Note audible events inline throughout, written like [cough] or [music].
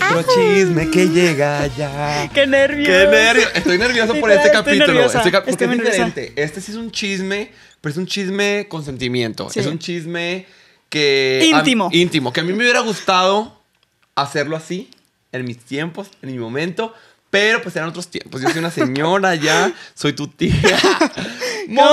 Otro chisme que llega ya. Qué nervioso! Qué Estoy nervioso por este capítulo. Este estoy, Este sí es un chisme, pero es un chisme con sentimiento. Es un chisme que. Íntimo. íntimo. Que a mí me hubiera gustado hacerlo así, en mis tiempos, en mi momento. Pero pues eran otros tiempos. Yo soy una señora ya, soy tu tía. [laughs] ¡No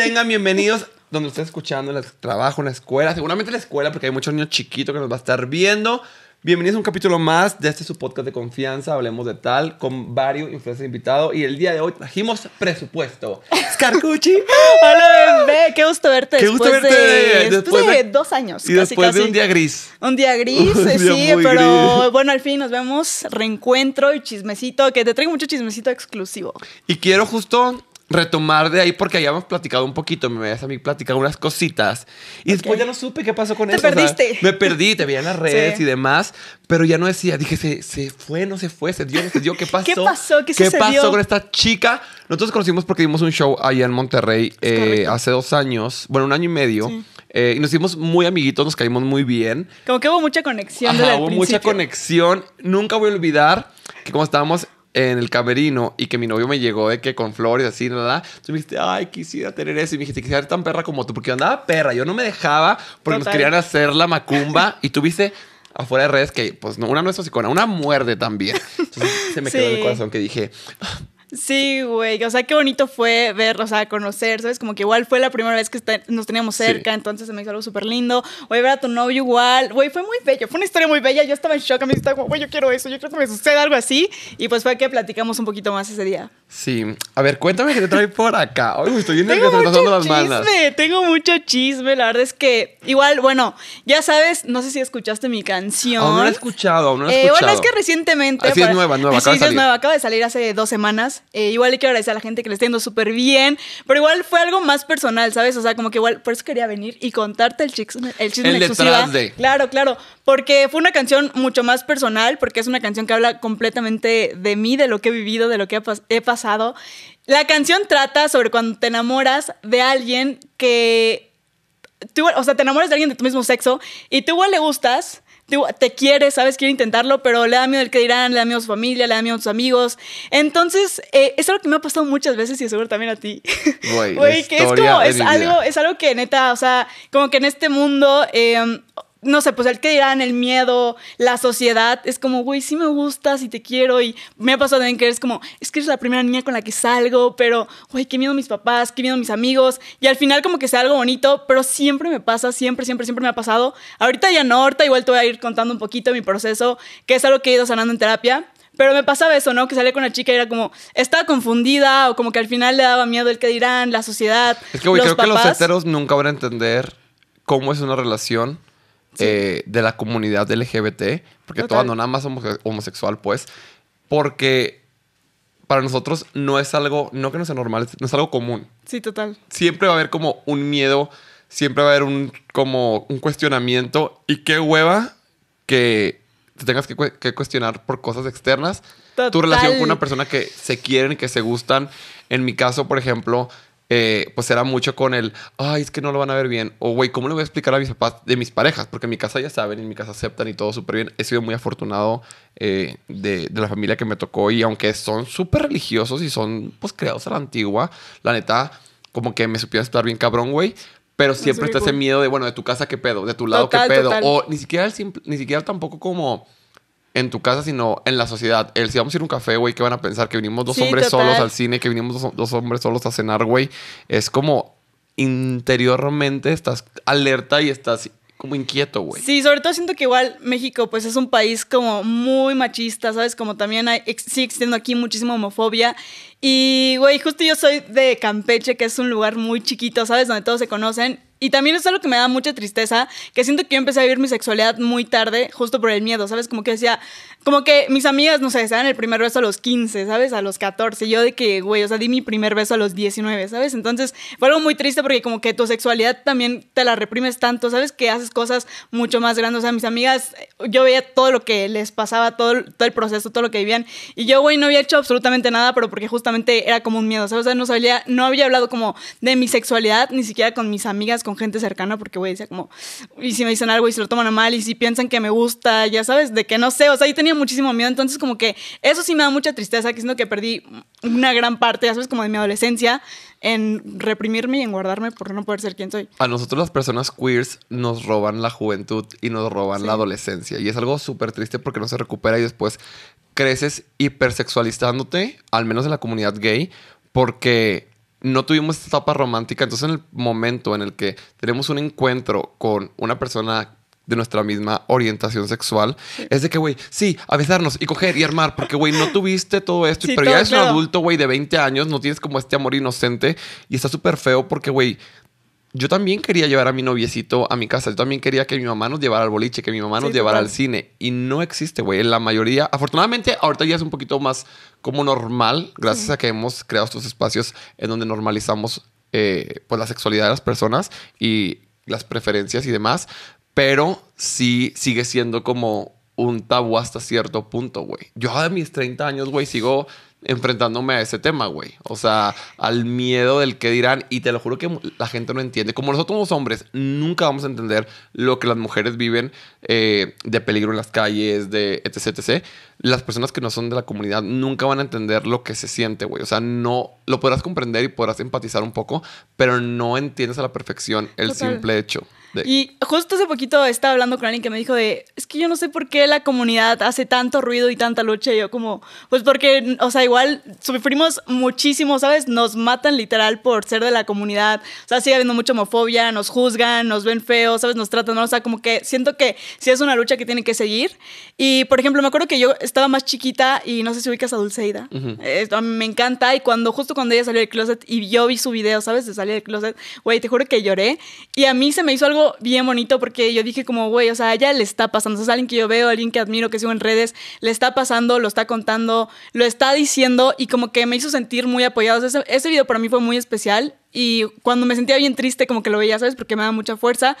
tengan, bienvenidos donde estén escuchando, en el trabajo, en la escuela, seguramente en la escuela, porque hay muchos niños chiquitos que nos va a estar viendo. Bienvenidos a un capítulo más de este su podcast de confianza, Hablemos de Tal, con varios influencers invitados. Y el día de hoy trajimos presupuesto. Scarcucci. [laughs] ¡Hola, bebé! Qué gusto verte. Qué gusto verte. De, dos años. Y después de un día gris. Un día gris, [laughs] eh, sí, pero bueno, al fin nos vemos. Reencuentro y chismecito, que te traigo mucho chismecito exclusivo. Y quiero justo retomar de ahí porque habíamos platicado un poquito, me habías a mí platicado unas cositas y después ya no supe qué pasó con eso. perdiste. me perdí, te veía en las redes y demás, pero ya no decía, dije, se, fue, no se fue, se dio, no se dio, ¿qué [laughs] pasó? ¿Qué pasó? ¿Qué, pasó con esta chica? Nosotros conocimos porque dimos un show allá en Monterrey eh, hace dos años, bueno, un año y medio. Eh, y nos hicimos muy amiguitos, nos caímos muy bien. Como que hubo mucha conexión. hubo mucha conexión. Nunca voy a olvidar que como estábamos en el camerino y que mi novio me llegó de que con flores así, nada, tú me dijiste, ay, quisiera tener eso. Y me dijiste, quisiera ser tan perra como tú, porque yo andaba perra, yo no me dejaba porque nos querían hacer la macumba y tú viste afuera de redes que, pues, no, una no es hocicona, una muerde también. Entonces se me quedó el corazón que dije, Sí, güey. O sea, qué bonito fue ver, o sea, conocer, ¿sabes? Como que igual fue la primera vez que nos teníamos cerca, entonces se me hizo algo súper lindo. a ver a tu novio igual. Güey, fue muy bello. Fue una historia muy bella. Yo estaba en shock. A mí estaba como, güey, yo quiero eso. Yo creo que me suceda algo así. Y pues fue que platicamos un poquito más ese día. Sí. A ver, cuéntame qué te trae por acá. estoy tengo mucho chisme, Tengo mucho chisme. La verdad es que igual, bueno, ya sabes, no sé si escuchaste mi canción. Aún no la he escuchado, aún no la he eh, escuchado. es que recientemente... Así es nueva, nueva. Sí, acaba de salir. es nueva. Acaba de salir hace dos semanas. Eh, igual le quiero agradecer a la gente que le está yendo súper bien, pero igual fue algo más personal, ¿sabes? O sea, como que igual, por eso quería venir y contarte el chisme, el chisme el Claro, claro, porque fue una canción mucho más personal, porque es una canción que habla completamente de mí, de lo que he vivido, de lo que he pasado. La canción trata sobre cuando te enamoras de alguien que Tú, o sea, te enamoras de alguien de tu mismo sexo y tú igual le gustas, te quiere, sabes, quiere intentarlo, pero le da miedo el que dirán, le da miedo a su familia, le da miedo a sus amigos. Entonces, eh, es algo que me ha pasado muchas veces y seguro también a ti. Güey, [laughs] que es como, es algo, es algo que neta, o sea, como que en este mundo, eh, no sé, pues el que dirán, el miedo, la sociedad, es como, güey, sí me gustas y te quiero. Y me ha pasado también que eres como, es que eres la primera niña con la que salgo, pero, güey, qué miedo mis papás, qué miedo mis amigos. Y al final como que sea algo bonito, pero siempre me pasa, siempre, siempre, siempre me ha pasado. Ahorita ya no, ahorita igual te voy a ir contando un poquito mi proceso, que es algo que he ido sanando en terapia. Pero me pasaba eso, ¿no? Que salía con una chica y era como, estaba confundida o como que al final le daba miedo el que dirán, la sociedad. Es que, güey, creo que los heteros nunca van a entender cómo es una relación eh, de la comunidad LGBT, porque todas no nada más somos homosexual, pues, porque para nosotros no es algo, no que no sea normal, no es algo común. Sí, total. Siempre va a haber como un miedo, siempre va a haber un, como un cuestionamiento y qué hueva que te tengas que, que cuestionar por cosas externas tu relación con una persona que se quieren, que se gustan. En mi caso, por ejemplo, eh, pues era mucho con el, ay, es que no lo van a ver bien. O, güey, ¿cómo le voy a explicar a mis papás de mis parejas? Porque mi casa ya saben, en mi casa aceptan y todo súper bien. He sido muy afortunado eh, de, la familia que me tocó y aunque son súper religiosos y son, pues, creados a la antigua, la neta, como que me supieron estar bien cabrón, güey. Pero siempre está ese miedo de, bueno, de tu casa, ¿qué pedo? De tu lado, ¿qué pedo? O ni siquiera, ni siquiera tampoco como en tu casa, sino en la sociedad. El si vamos a ir a un café, güey, ¿qué van a pensar? Que vinimos dos hombres solos al cine, que vinimos dos, hombres solos a cenar, güey. Es como interiormente estás alerta y estás como inquieto, güey. Sí, sobre todo siento que igual México, pues es un país como muy machista, ¿sabes? Como también hay, sigue existiendo aquí muchísima homofobia. Y, güey, justo yo soy de Campeche, que es un lugar muy chiquito, ¿sabes? Donde todos se conocen. Y también es algo que me da mucha tristeza, que siento que yo empecé a vivir mi sexualidad muy tarde, justo por el miedo, ¿sabes? Como que decía, como que mis amigas, no sé, se dan el primer beso a los 15, ¿sabes? A los 14. Yo de que, güey, o sea, di mi primer beso a los 19, ¿sabes? Entonces fue algo muy triste porque como que tu sexualidad también te la reprimes tanto, ¿sabes? Que haces cosas mucho más grandes. O sea, mis amigas, yo veía todo lo que les pasaba, todo, todo el proceso, todo lo que vivían. Y yo, güey, no había hecho absolutamente nada, pero porque justamente era como un miedo, ¿sabes? O sea, no, sabía, no había hablado como de mi sexualidad, ni siquiera con mis amigas, con gente cercana, porque, güey, decía como, y si me dicen algo y se lo toman a mal, y si piensan que me gusta, ya sabes, de que no sé, o sea, ahí tenía muchísimo miedo. Entonces, como que eso sí me da mucha tristeza, que siento que perdí una gran parte, ya sabes, como de mi adolescencia, en reprimirme y en guardarme por no poder ser quien soy. A nosotros las personas queers nos roban la juventud y nos roban la adolescencia. Y es algo súper triste porque no se recupera y después creces hipersexualizándote, al menos en la comunidad gay, porque no tuvimos esta etapa romántica. Entonces, en el momento en el que tenemos un encuentro con una persona de nuestra misma orientación sexual. Es de que, güey, sí, avisarnos y coger y armar, porque, güey, no tuviste todo esto, pero ya eres un adulto, güey, de 20 años, no tienes como este amor inocente y está súper feo porque, güey, yo también quería llevar a mi noviecito a mi casa. Yo también quería que mi mamá nos llevara al boliche, que mi mamá nos llevara al cine. Y no existe, güey. en La mayoría, afortunadamente, ahorita ya es un poquito más como normal, gracias a que hemos creado estos espacios en donde normalizamos eh, pues, la sexualidad de las personas y las preferencias y demás pero sí sigue siendo como un tabú hasta cierto punto, güey. Yo a mis 30 años, güey, sigo enfrentándome a ese tema, güey. O sea, al miedo del que dirán. Y te lo juro que la gente no entiende. Como nosotros somos hombres, nunca vamos a entender lo que las mujeres viven eh, de peligro en las calles, de etc, etc. Las personas que no son de la comunidad nunca van a entender lo que se siente, güey. O sea, no lo podrás comprender y podrás empatizar un poco, pero no entiendes a la perfección el simple hecho. Y justo hace poquito estaba hablando con alguien que me dijo de, es que yo no sé por qué la comunidad hace tanto ruido y tanta lucha. Y yo como, pues porque, o sea, igual sufrimos muchísimo, ¿sabes? Nos matan literal por ser de la comunidad. O sea, sigue habiendo mucha homofobia, nos juzgan, nos ven feos, ¿sabes? Nos tratan, ¿no? o sea, como que siento que sí es una lucha que tiene que seguir. Y, por ejemplo, me acuerdo que yo estaba más chiquita y no sé si ubicas a Dulceida. me encanta. Y cuando, justo cuando ella salió del closet y yo vi su video, ¿sabes? De salir del closet, güey, te juro que lloré. Y a mí se me hizo algo bien bonito porque yo dije como, güey, o sea, ya le está pasando, o sea, alguien que yo veo, alguien que admiro, que sigo en redes, le está pasando, lo está contando, lo está diciendo y como que me hizo sentir muy apoyado. ese, ese video para mí fue muy especial y cuando me sentía bien triste, como que lo veía, ¿sabes? Porque me da mucha fuerza.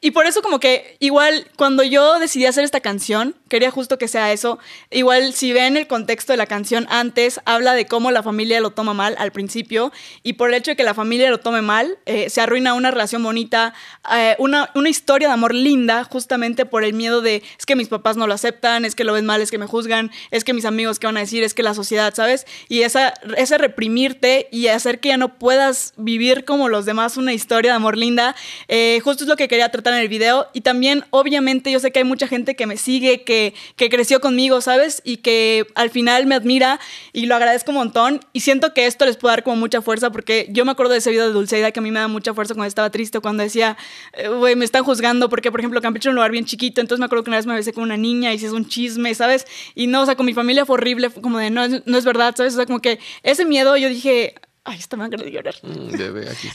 Y por eso como que igual cuando yo decidí hacer esta canción, quería justo que sea eso. Igual si ven el contexto de la canción antes, habla de cómo la familia lo toma mal al principio y por el hecho de que la familia lo tome mal, eh, se arruina una relación bonita, eh, una, una historia de amor linda justamente por el miedo de es que mis papás no lo aceptan, es que lo ven mal, es que me juzgan, es que mis amigos qué van a decir, es que la sociedad, ¿sabes? Y esa, ese reprimirte y hacer que ya no puedas vivir como los demás una historia de amor linda, eh, justo es lo que quería tratar en el video. Y también, obviamente, yo sé que hay mucha gente que me sigue, que, que creció conmigo, ¿sabes? Y que al final me admira y lo agradezco un montón. Y siento que esto les puede dar como mucha fuerza, porque yo me acuerdo de ese video de Dulceida que a mí me da mucha fuerza cuando estaba triste, cuando decía, eh, güey, me están juzgando porque, por ejemplo, Campeche es un lugar bien chiquito. Entonces me acuerdo que una vez me besé con una niña y si es un chisme, ¿sabes? Y no, o sea, con mi familia fue horrible, como de no, no es verdad, ¿sabes? O sea, como que ese miedo yo dije, ay, esta me de llorar. Mm,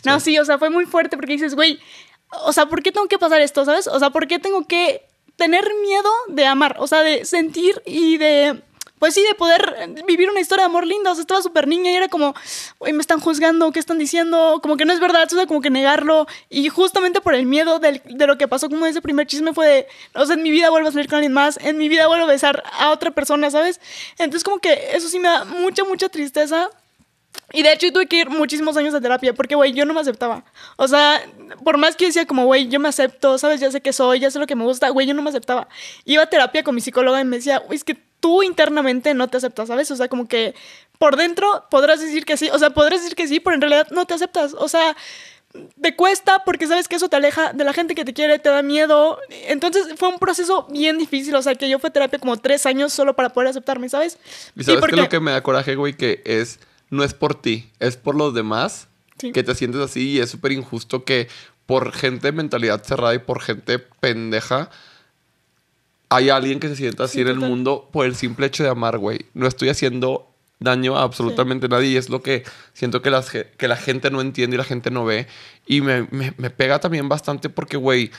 no, sí, o sea, fue muy fuerte porque dices, güey, o sea, ¿por qué tengo que pasar esto, sabes? O sea, ¿por qué tengo que tener miedo de amar? O sea, de sentir y de pues sí, de poder vivir una historia de amor linda. O sea, estaba súper niña y era como, me están juzgando, ¿qué están diciendo? Como que no es verdad, o sea, como que negarlo. Y justamente por el miedo de lo que pasó, como ese primer chisme fue de, o sea, en mi vida vuelvo a salir con alguien más, en mi vida vuelvo a besar a otra persona, ¿sabes? Entonces, como que eso sí me da mucha, mucha tristeza. Y de hecho tuve que ir muchísimos años a terapia porque, güey, yo no me aceptaba. O sea, por más que decía como, güey, yo me acepto, ¿sabes? Ya sé que soy, ya sé lo que me gusta, güey, yo no me aceptaba. Iba a terapia con mi psicóloga y me decía, güey, es que tú internamente no te aceptas, ¿sabes? O sea, como que por dentro podrás decir que sí, o sea, podrás decir que sí, pero en realidad no te aceptas. O sea, te cuesta porque sabes que eso te aleja de la gente que te quiere, te da miedo. Entonces fue un proceso bien difícil, o sea, que yo fui a terapia como tres años solo para poder aceptarme, ¿sabes? ¿Y sabes porque... que lo que me da coraje, güey, que es no es por ti, es por los demás que te sientes así y es súper injusto que por gente de mentalidad cerrada y por gente pendeja hay alguien que se sienta así en el mundo por el simple hecho de amar, güey. No estoy haciendo daño a absolutamente nadie y es lo que siento que, las, que la gente no entiende y la gente no ve. Y me, pega también bastante porque, güey,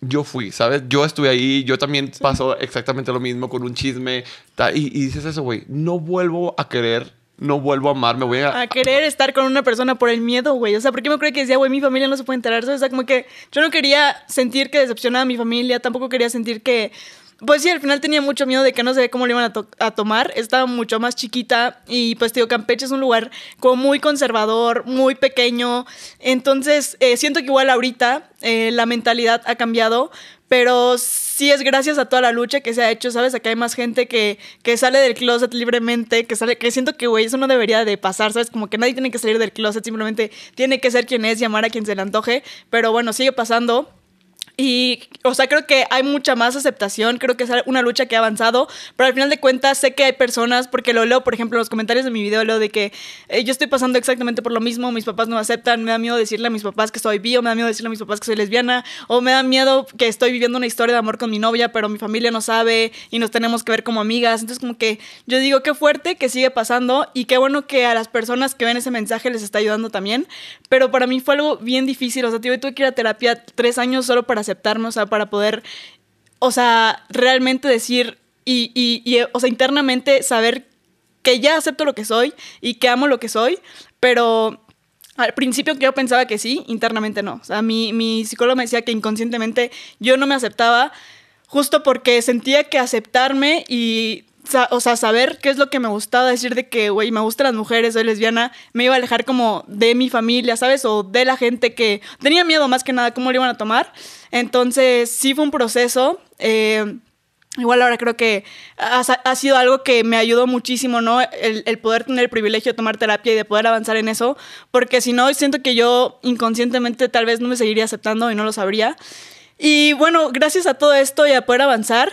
yo fui, ¿sabes? Yo estuve ahí, yo también pasó exactamente lo mismo con un chisme y, y dices eso, güey, no vuelvo a querer no vuelvo a amar, me voy a... A querer estar con una persona por el miedo, güey. O sea, porque me creo que decía, güey, mi familia no se puede enterar. O sea, como que yo no quería sentir que decepcionaba a mi familia, tampoco quería sentir que... Pues sí, al final tenía mucho miedo de que no sé cómo le iban a, tomar. Estaba mucho más chiquita y pues tío, Campeche es un lugar como muy conservador, muy pequeño. Entonces, eh, siento que igual ahorita eh, la mentalidad ha cambiado, pero sí es gracias a toda la lucha que se ha hecho, ¿sabes? Acá hay más gente que, que sale del closet libremente, que sale, que siento que, güey, eso no debería de pasar, ¿sabes? Como que nadie tiene que salir del closet, simplemente tiene que ser quien es, llamar a quien se le antoje, pero bueno, sigue pasando. Y, o sea, creo que hay mucha más aceptación, creo que es una lucha que ha avanzado, pero al final de cuentas sé que hay personas, porque lo leo, por ejemplo, en los comentarios de mi video, leo de que eh, yo estoy pasando exactamente por lo mismo, mis papás no me aceptan, me da miedo decirle a mis papás que soy bi, o me da miedo decirle a mis papás que soy lesbiana, o me da miedo que estoy viviendo una historia de amor con mi novia, pero mi familia no sabe y nos tenemos que ver como amigas. Entonces, como que yo digo, qué fuerte que sigue pasando y qué bueno que a las personas que ven ese mensaje les está ayudando también, pero para mí fue algo bien difícil, o sea, yo tuve que ir a terapia tres años solo para hacer aceptarnos, o sea, para poder, o sea, realmente decir y, o sea, internamente saber que ya acepto lo que soy y que amo lo que soy, pero al principio que yo pensaba que sí, internamente no. O sea, mi, mi psicólogo me decía que inconscientemente yo no me aceptaba justo porque sentía que aceptarme y o sea, saber qué es lo que me gustaba, decir de que, güey, me gustan las mujeres, soy lesbiana, me iba a alejar como de mi familia, ¿sabes? O de la gente que tenía miedo más que nada, cómo lo iban a tomar. Entonces, sí fue un proceso. Eh, igual ahora creo que ha, ha, sido algo que me ayudó muchísimo, ¿no? El, el, poder tener el privilegio de tomar terapia y de poder avanzar en eso, porque si no, siento que yo inconscientemente tal vez no me seguiría aceptando y no lo sabría. Y bueno, gracias a todo esto y a poder avanzar,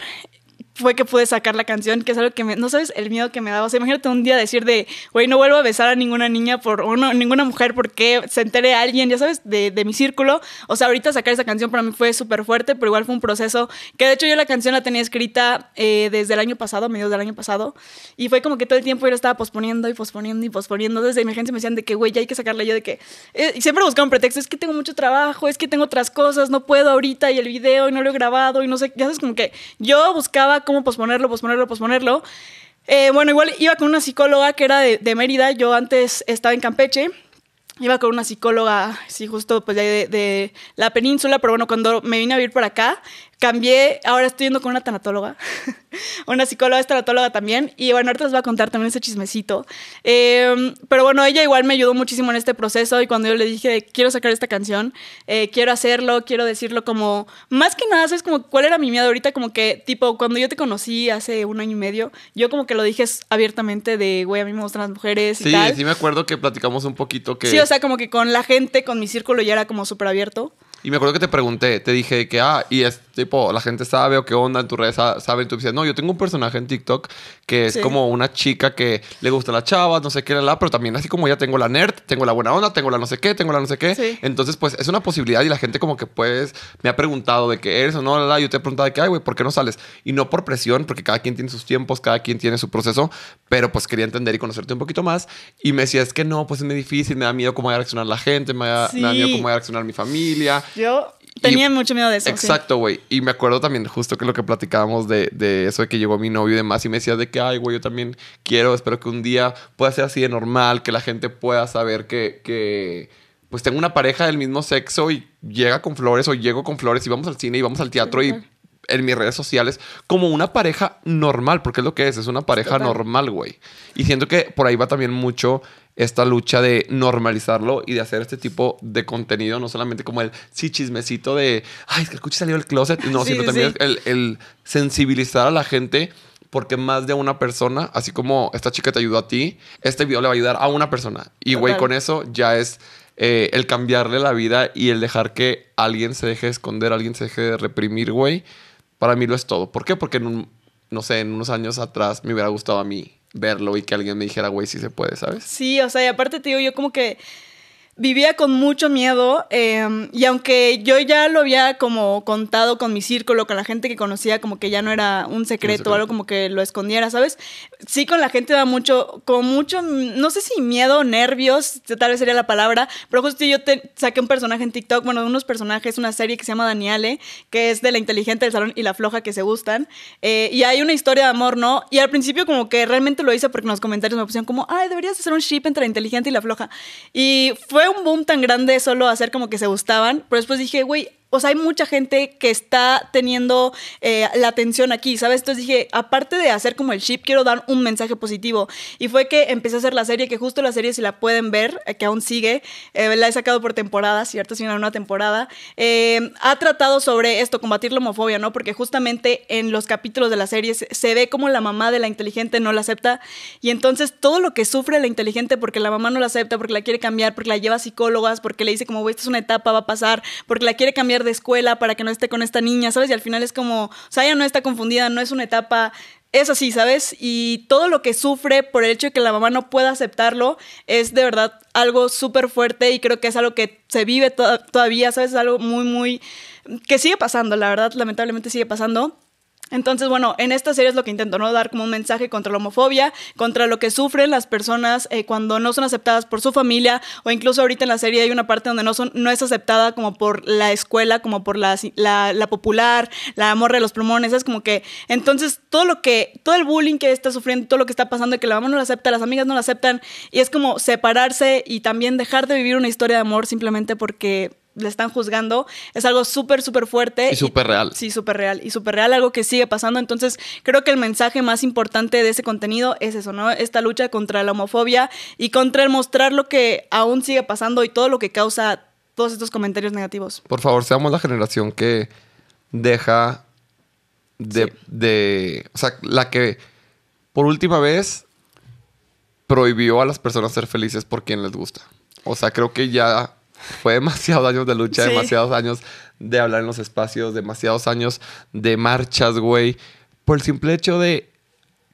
fue que pude sacar la canción, que es algo que me, no sabes el miedo que me daba. O sea, imagínate un día decir de, güey, no vuelvo a besar a ninguna niña por, o no, ninguna mujer porque se entere a alguien, ya sabes, de, mi círculo. O sea, ahorita sacar esa canción para mí fue súper fuerte, pero igual fue un proceso que de hecho yo la canción la tenía escrita eh, desde el año pasado, a mediados del año pasado, y fue como que todo el tiempo yo la estaba posponiendo y posponiendo y posponiendo. Desde mi agencia me decían de que, güey, ya hay que sacarla. Yo de que, eh, y siempre buscaba un pretexto, es que tengo mucho trabajo, es que tengo otras cosas, no puedo ahorita y el video y no lo he grabado y no sé, ya sabes, como que yo buscaba cómo posponerlo, posponerlo, posponerlo. Eh, bueno, igual iba con una psicóloga que era de, Mérida, yo antes estaba en Campeche, iba con una psicóloga, sí, justo pues de, de, la península, pero bueno, cuando me vine a vivir para acá, cambié, ahora estoy yendo con una tanatóloga, [laughs] una psicóloga es tanatóloga también, y bueno, ahorita les voy a contar también ese chismecito. Em, pero bueno, ella igual me ayudó muchísimo en este proceso y cuando yo le dije, quiero sacar esta canción, eh, quiero hacerlo, quiero decirlo como, más que nada, ¿sabes? Como, ¿cuál era mi miedo ahorita? Como que, tipo, cuando yo te conocí hace un año y medio, yo como que lo dije abiertamente de, güey, a mí me gustan las mujeres. sí, sí me acuerdo que platicamos un poquito que... Sí, o sea, como que con la gente, con mi círculo ya era como súper abierto. Y me acuerdo que te pregunté, te dije que, ah, y es, tipo, la gente sabe o qué onda en tu redes, Saben, tú dices, no, yo tengo un personaje en TikTok que es como una chica que le gusta la chavas, no sé qué, la, la, pero también así como ya tengo la nerd, tengo la buena onda, tengo la no sé qué, tengo la no sé qué. Entonces, pues es una posibilidad y la gente como que pues me ha preguntado de qué eres o no, la, la, yo te he preguntado de qué, ay, güey, ¿por qué no sales? Y no por presión, porque cada quien tiene sus tiempos, cada quien tiene su proceso, pero pues quería entender y conocerte un poquito más. Y me decía, es que no, pues es muy difícil, me da miedo cómo va a reaccionar la gente, me da, miedo cómo va a reaccionar mi familia. Yo Tenía mucho miedo de eso. Exacto, güey. Y me acuerdo también justo que lo que platicábamos de, eso de que llegó mi novio y demás y me decía de que, ay, güey, yo también quiero, espero que un día pueda ser así de normal, que la gente pueda saber que, pues tengo una pareja del mismo sexo y llega con flores o llego con flores y vamos al cine y vamos al teatro y en mis redes sociales como una pareja normal, porque es lo que es, es una pareja normal, güey. Y siento que por ahí va también mucho esta lucha de normalizarlo y de hacer este tipo de contenido, no solamente como el sí chismecito de, ay, es que el cuchi salió del closet, no, sino también el, sensibilizar a la gente porque más de una persona, así como esta chica te ayudó a ti, este video le va a ayudar a una persona. Y güey, con eso ya es eh, el cambiarle la vida y el dejar que alguien se deje esconder, alguien se deje de reprimir, güey para mí lo es todo. ¿Por qué? Porque en no sé, en unos años atrás me hubiera gustado a mí verlo y que alguien me dijera, güey, sí se puede, ¿sabes? Sí, o sea, y aparte te digo, yo como que vivía con mucho miedo em, y aunque yo ya lo había como contado con mi círculo, con la gente que conocía, como que ya no era un secreto, o algo como que lo escondiera, ¿sabes? Sí, con la gente da mucho, con mucho, no sé si miedo, nervios, tal vez sería la palabra, pero justo yo saqué un personaje en TikTok, bueno, unos personajes, una serie que se llama Daniele, que es de la inteligente del salón y la floja que se gustan, eh, y hay una historia de amor, ¿no? Y al principio como que realmente lo hice porque en los comentarios me pusieron como, ay, deberías hacer un ship entre la inteligente y la floja. Y fue un boom tan grande solo hacer como que se gustaban, pero después dije, güey, o sea, hay mucha gente que está teniendo eh, la atención aquí, ¿sabes? Entonces dije, aparte de hacer como el ship, quiero dar un mensaje positivo. Y fue que empecé a hacer la serie, que justo la serie, si la pueden ver, eh, que aún sigue, eh, la he sacado por temporadas, ¿cierto? Si una temporada, ha tratado sobre esto, combatir la homofobia, ¿no? Porque justamente en los capítulos de la serie se, ve como la mamá de la inteligente no la acepta. Y entonces todo lo que sufre la inteligente porque la mamá no la acepta, porque la quiere cambiar, porque la lleva a psicólogas, porque le dice como, güey, esta es una etapa, va a pasar, porque la quiere cambiar de escuela para que no esté con esta niña, ¿sabes? Y al final es como, o sea, ella no está confundida, no es una etapa, es así, ¿sabes? Y todo lo que sufre por el hecho de que la mamá no pueda aceptarlo es de verdad algo súper fuerte y creo que es algo que se vive todavía, ¿sabes? Es algo muy, muy... que sigue pasando, la verdad, lamentablemente sigue pasando. Entonces, bueno, en esta serie es lo que intento, ¿no? Dar como un mensaje contra la homofobia, contra lo que sufren las personas eh, cuando no son aceptadas por su familia, o incluso ahorita en la serie hay una parte donde no, son, no es aceptada como por la escuela, como por la, popular, la amor de los plumones, es como que, entonces, todo lo que, todo el bullying que está sufriendo, todo lo que está pasando, que la mamá no la acepta, las amigas no la aceptan, y es como separarse y también dejar de vivir una historia de amor simplemente porque le están juzgando, es algo súper, súper fuerte. Y súper real. Sí, súper real. Y súper real, algo que sigue pasando. Entonces, creo que el mensaje más importante de ese contenido es eso, ¿no? Esta lucha contra la homofobia y contra el mostrar lo que aún sigue pasando y todo lo que causa todos estos comentarios negativos. Por favor, seamos la generación que deja de, de o sea, la que por última vez prohibió a las personas ser felices por quien les gusta. O sea, creo que ya fue demasiados años de lucha, demasiados años de hablar en los espacios, demasiados años de marchas, güey. Por el simple hecho de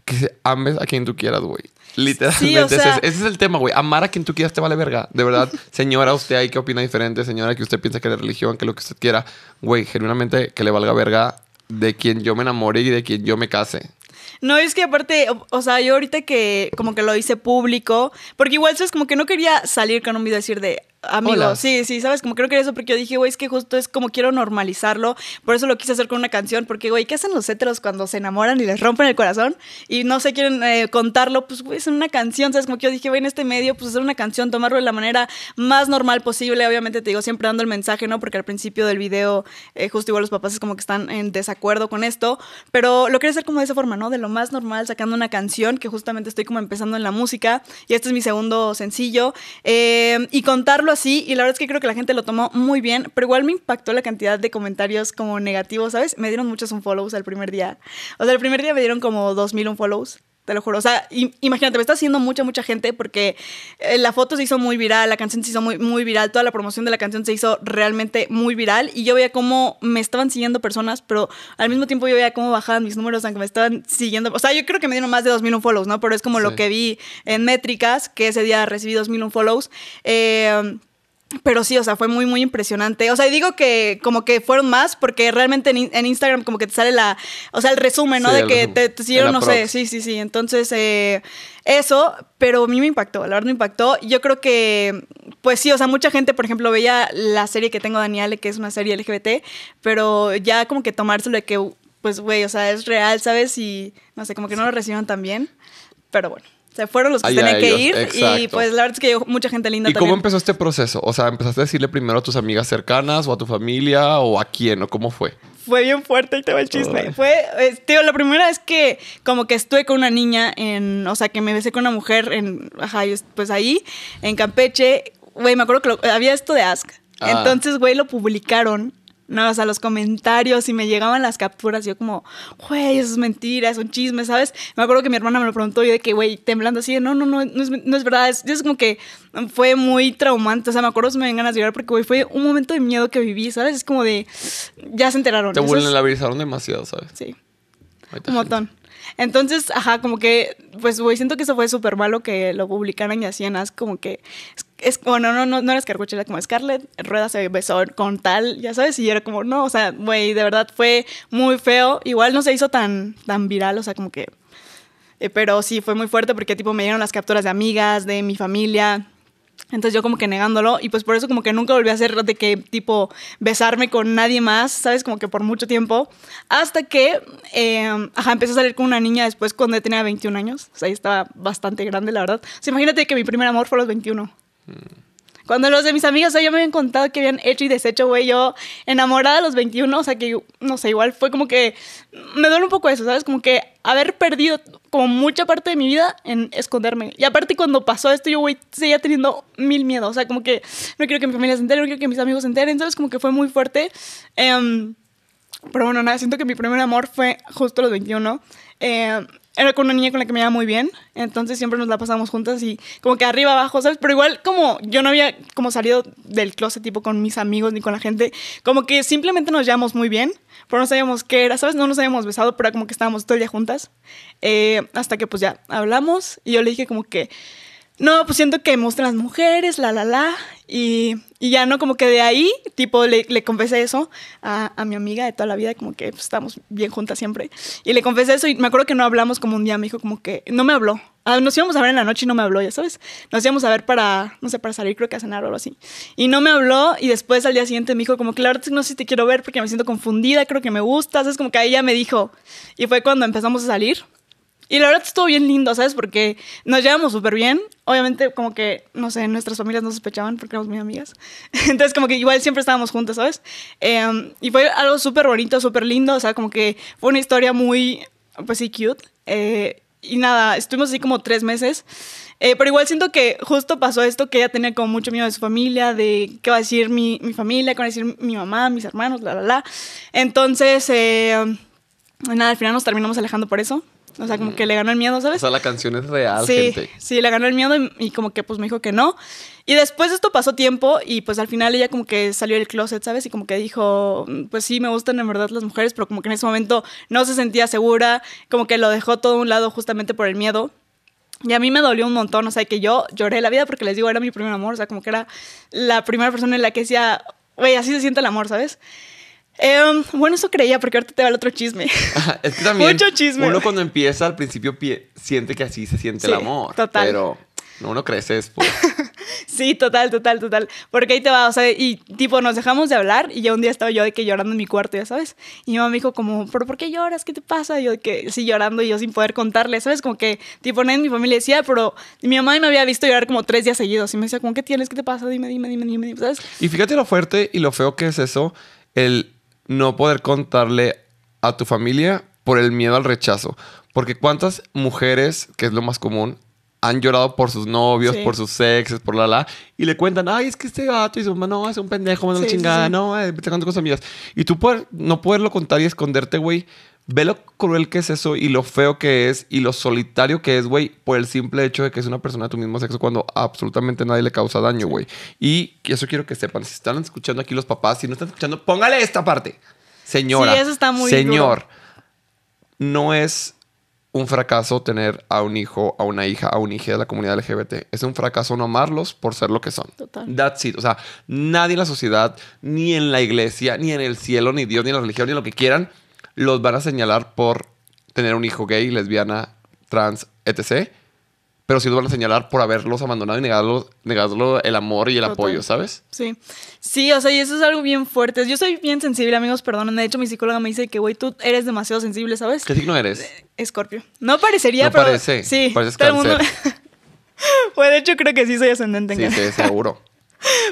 que ames a quien tú quieras, güey. Literalmente, ese, es el tema, güey. Amar a quien tú quieras te vale verga. De verdad, [laughs] señora, usted ahí que opina diferente, señora, que usted piensa que la religión, que lo que usted quiera, güey, genuinamente que le valga verga de quien yo me enamore y de quien yo me case. No, es que aparte, o, sea, yo ahorita que como que lo hice público, porque igual, es Como que no quería salir con un video y decir de, Amigo, sí, sí, sabes, como creo que era eso, porque yo dije, güey, es que justo es como quiero normalizarlo, por eso lo quise hacer con una canción, porque, güey, ¿qué hacen los héteros cuando se enamoran y les rompen el corazón y no se quieren eh, contarlo? Pues, güey, es una canción, sabes, como que yo dije, güey, en este medio, pues hacer una canción, tomarlo de la manera más normal posible, obviamente te digo, siempre dando el mensaje, ¿no? Porque al principio del video, eh, justo igual los papás es como que están en desacuerdo con esto, pero lo quería hacer como de esa forma, ¿no? De lo más normal, sacando una canción, que justamente estoy como empezando en la música, y este es mi segundo sencillo, eh, y contarlo Sí, y la verdad es que creo que la gente lo tomó muy bien, pero igual me impactó la cantidad de comentarios como negativos, ¿sabes? Me dieron muchos unfollows el primer día. O sea, el primer día me dieron como 2000 unfollows. Te lo juro. O sea, imagínate, me está haciendo mucha, mucha gente porque eh, la foto se hizo muy viral, la canción se hizo muy, muy viral, toda la promoción de la canción se hizo realmente muy viral y yo veía cómo me estaban siguiendo personas, pero al mismo tiempo yo veía cómo bajaban mis números, aunque me estaban siguiendo. O sea, yo creo que me dieron más de 2.000 follows, ¿no? Pero es como lo que vi en métricas, que ese día recibí 2.000 follows. Eh, pero sí, o sea, fue muy, muy impresionante. O sea, digo que como que fueron más porque realmente en, Instagram como que te sale la, o sea, el resumen, ¿no? de que te, siguieron, no sé, sí, sí, sí. Entonces, eh, eso, pero a mí me impactó, la verdad me impactó. Yo creo que, pues sí, o sea, mucha gente, por ejemplo, veía la serie que tengo Daniele, que es una serie LGBT, pero ya como que tomárselo de que, pues, güey, o sea, es real, ¿sabes? Y, no sé, como que no lo recibieron tan bien, pero bueno se fueron los que tenían que ir. Y pues la verdad es que llegó mucha gente linda. ¿Y cómo empezó este proceso? O sea, ¿empezaste a decirle primero a tus amigas cercanas o a tu familia o a quién o cómo fue? Fue bien fuerte y te va el chisme. Fue, tío, la primera es que como que estuve con una niña en, o sea, que me besé con una mujer en, ajá, pues ahí, en Campeche. Güey, me acuerdo que había esto de Ask. Ah. Entonces, güey, lo publicaron no, o sea, los comentarios y me llegaban las capturas, yo como, güey, eso es mentira, es un chisme, ¿sabes? Me acuerdo que mi hermana me lo preguntó y de que, güey, temblando así, no, no, no, no es, verdad, es, es, como que fue muy traumante, o sea, me acuerdo que me vengan a llorar porque, güey, fue un momento de miedo que viví, ¿sabes? Es como de, ya se enteraron. Te vulnerabilizaron demasiado, ¿sabes? Sí. Un montón. Entonces, ajá, como que, pues, güey, siento que eso fue súper malo que lo publicaran y hacían, como que es bueno, no, no, no era Scargucci, era como Scarlett, Rueda se besó con tal, ya sabes, y era como, no, o sea, güey, de verdad fue muy feo, igual no se hizo tan, tan viral, o sea, como que, eh, pero sí fue muy fuerte porque tipo me dieron las capturas de amigas, de mi familia, entonces yo como que negándolo y pues por eso como que nunca volví a hacer de que tipo besarme con nadie más, ¿sabes? Como que por mucho tiempo. Hasta que, em, ajá, empecé a salir con una niña después cuando tenía 21 años. O sea, ahí estaba bastante grande, la verdad. O sea, imagínate que mi primer amor fue a los 21. Cuando los de mis amigos, o me habían contado que habían hecho y deshecho, güey, yo enamorada a los 21, o sea, que, no sé, igual fue como que, me duele un poco eso, ¿sabes? Como que haber perdido como mucha parte de mi vida en esconderme. Y aparte cuando pasó esto, yo, güey, seguía teniendo mil miedos, o sea, como que no quiero que mi familia se entere, no quiero que mis amigos se enteren, ¿sabes? Como que fue muy fuerte. Em, pero bueno, nada, siento que mi primer amor fue justo a los 21. Eh, em, era con una niña con la que me iba muy bien, entonces siempre nos la pasamos juntas y como que arriba, abajo, ¿sabes? Pero igual como yo no había como salido del closet tipo con mis amigos ni con la gente, como que simplemente nos llevamos muy bien, pero no sabíamos qué era, ¿sabes? No nos habíamos besado, pero como que estábamos todo el día juntas, eh, hasta que pues ya hablamos y yo le dije como que, no, pues siento que me gustan las mujeres, la, la, la, y y ya no, como que de ahí, tipo, le, le confesé eso a, a, mi amiga de toda la vida, como que pues, estamos bien juntas siempre. Y le confesé eso y me acuerdo que no hablamos como un día, me dijo como que no me habló. Ah, nos íbamos a ver en la noche y no me habló, ya sabes. Nos íbamos a ver para, no sé, para salir, creo que a cenar o algo así. Y no me habló y después al día siguiente me dijo como que la verdad no sé si te quiero ver porque me siento confundida, creo que me gustas. Es como que ahí ya me dijo. Y fue cuando empezamos a salir. Y la verdad estuvo bien lindo, ¿sabes? Porque nos llevamos súper bien. Obviamente, como que, no sé, nuestras familias no sospechaban porque éramos muy amigas. [laughs] Entonces, como que igual siempre estábamos juntas, ¿sabes? Em, y fue algo súper bonito, súper lindo. O sea, como que fue una historia muy, pues sí, cute. Eh, y nada, estuvimos así como tres meses. Eh, pero igual siento que justo pasó esto, que ella tenía como mucho miedo de su familia, de qué va a decir mi, mi familia, qué va a decir mi mamá, mis hermanos, la, la, la. Entonces, eh, nada, al final nos terminamos alejando por eso. O sea, como que le ganó el miedo, ¿sabes? O sea, la canción es real, gente. Sí, le ganó el miedo y, como que pues me dijo que no. Y después esto pasó tiempo y pues al final ella como que salió del closet, ¿sabes? Y como que dijo, mm, pues sí, me gustan en verdad las mujeres, pero como que en ese momento no se sentía segura, como que lo dejó todo a un lado justamente por el miedo. Y a mí me dolió un montón, o sea, que yo lloré la vida porque les digo, era mi primer amor, o sea, como que era la primera persona en la que decía, güey, así se siente el amor, ¿sabes? Em, bueno, eso creía, porque ahorita te va el otro chisme. es que también. [laughs] Mucho chisme. Uno cuando empieza al principio siente que así se siente el amor. Total. Pero no, uno crece después. [laughs] sí, total, total, total. Porque ahí te va, o sea, y tipo, nos dejamos de hablar y ya un día estaba yo de que llorando en mi cuarto, ya sabes. Y mi mamá me dijo como, ¿pero por qué lloras? ¿Qué te pasa? Y yo de que sí llorando y yo sin poder contarle, ¿sabes? Como que tipo, nadie en mi familia decía, pero mi mamá me había visto llorar como tres días seguidos y me decía, cómo ¿qué tienes? ¿Qué te pasa? Dime, dime, dime, dime, dime, ¿sabes? Y fíjate lo fuerte y lo feo que es eso, el no poder contarle a tu familia por el miedo al rechazo. Porque cuántas mujeres, que es lo más común, han llorado por sus novios, por sus exes, por la la, y le cuentan, ay, es que este gato y su mamá, no, es un pendejo, da sí, chingada, no, eh, te te con amigas. Y tú no poderlo contar y esconderte, güey, Ve lo cruel que es eso y lo feo que es y lo solitario que es, güey, por el simple hecho de que es una persona de tu mismo sexo cuando absolutamente nadie le causa daño, güey. Y eso quiero que sepan. Si están escuchando aquí los papás, si no están escuchando, póngale esta parte. Señora. está muy Señor, no es un fracaso tener a un hijo, a una hija, a un hija de la comunidad LGBT. Es un fracaso no amarlos por ser lo que son. Total. That's it. O sea, nadie en la sociedad, ni en la iglesia, ni en el cielo, ni Dios, ni en la religión, ni lo que quieran, los van a señalar por tener un hijo gay, lesbiana, trans, etc. Pero sí los van a señalar por haberlos abandonado y negarlo, el amor y el apoyo, ¿sabes? Sí. Sí, o sea, y eso es algo bien fuerte. Yo soy bien sensible, amigos, perdonen. De hecho, mi psicóloga me dice que, güey, tú eres demasiado sensible, ¿sabes? ¿Qué signo eres? Eh, Escorpio. No parecería, no Parece. Sí. todo el [laughs] de hecho, creo que sí soy ascendente. sí, sí, seguro. [laughs]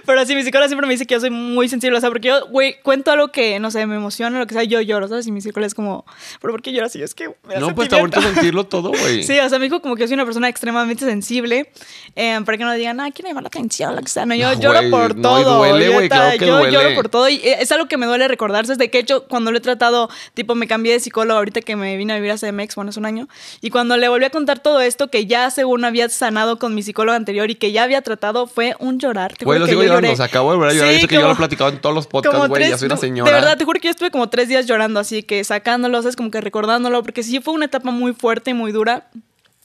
Pero así, mi psicóloga siempre me dice que yo soy muy sensible, o sea, porque yo, güey, cuento algo que, no sé, me emociona, lo que sea, yo lloro, ¿sabes? Y mi psicóloga es como, ¿pero por qué lloras? Y es que me No, pues está bonito [laughs] sentirlo todo, güey. Sí, o sea, me dijo como que yo soy una persona extremadamente sensible, eh, para que no digan, ah, quiero llamar la atención, lo que sea, no, yo lloro por no, todo. Duele, yo, claro que yo lloro por todo y eh, es algo que me duele recordarse, es de que hecho, cuando lo he tratado, tipo, me cambié de psicólogo ahorita que me vine a vivir a CMX, bueno, es un año, y cuando le volví a contar todo esto, que ya según había sanado con mi psicólogo anterior y que ya había tratado, fue un llorar. Te sigo llorando. acabó de que yo lo he platicado en todos los podcasts, güey. Ya soy una señora. De verdad, te juro que yo estuve como tres días llorando, así que sacándolo, ¿sabes? como que recordándolo, porque sí fue una etapa muy fuerte y muy dura.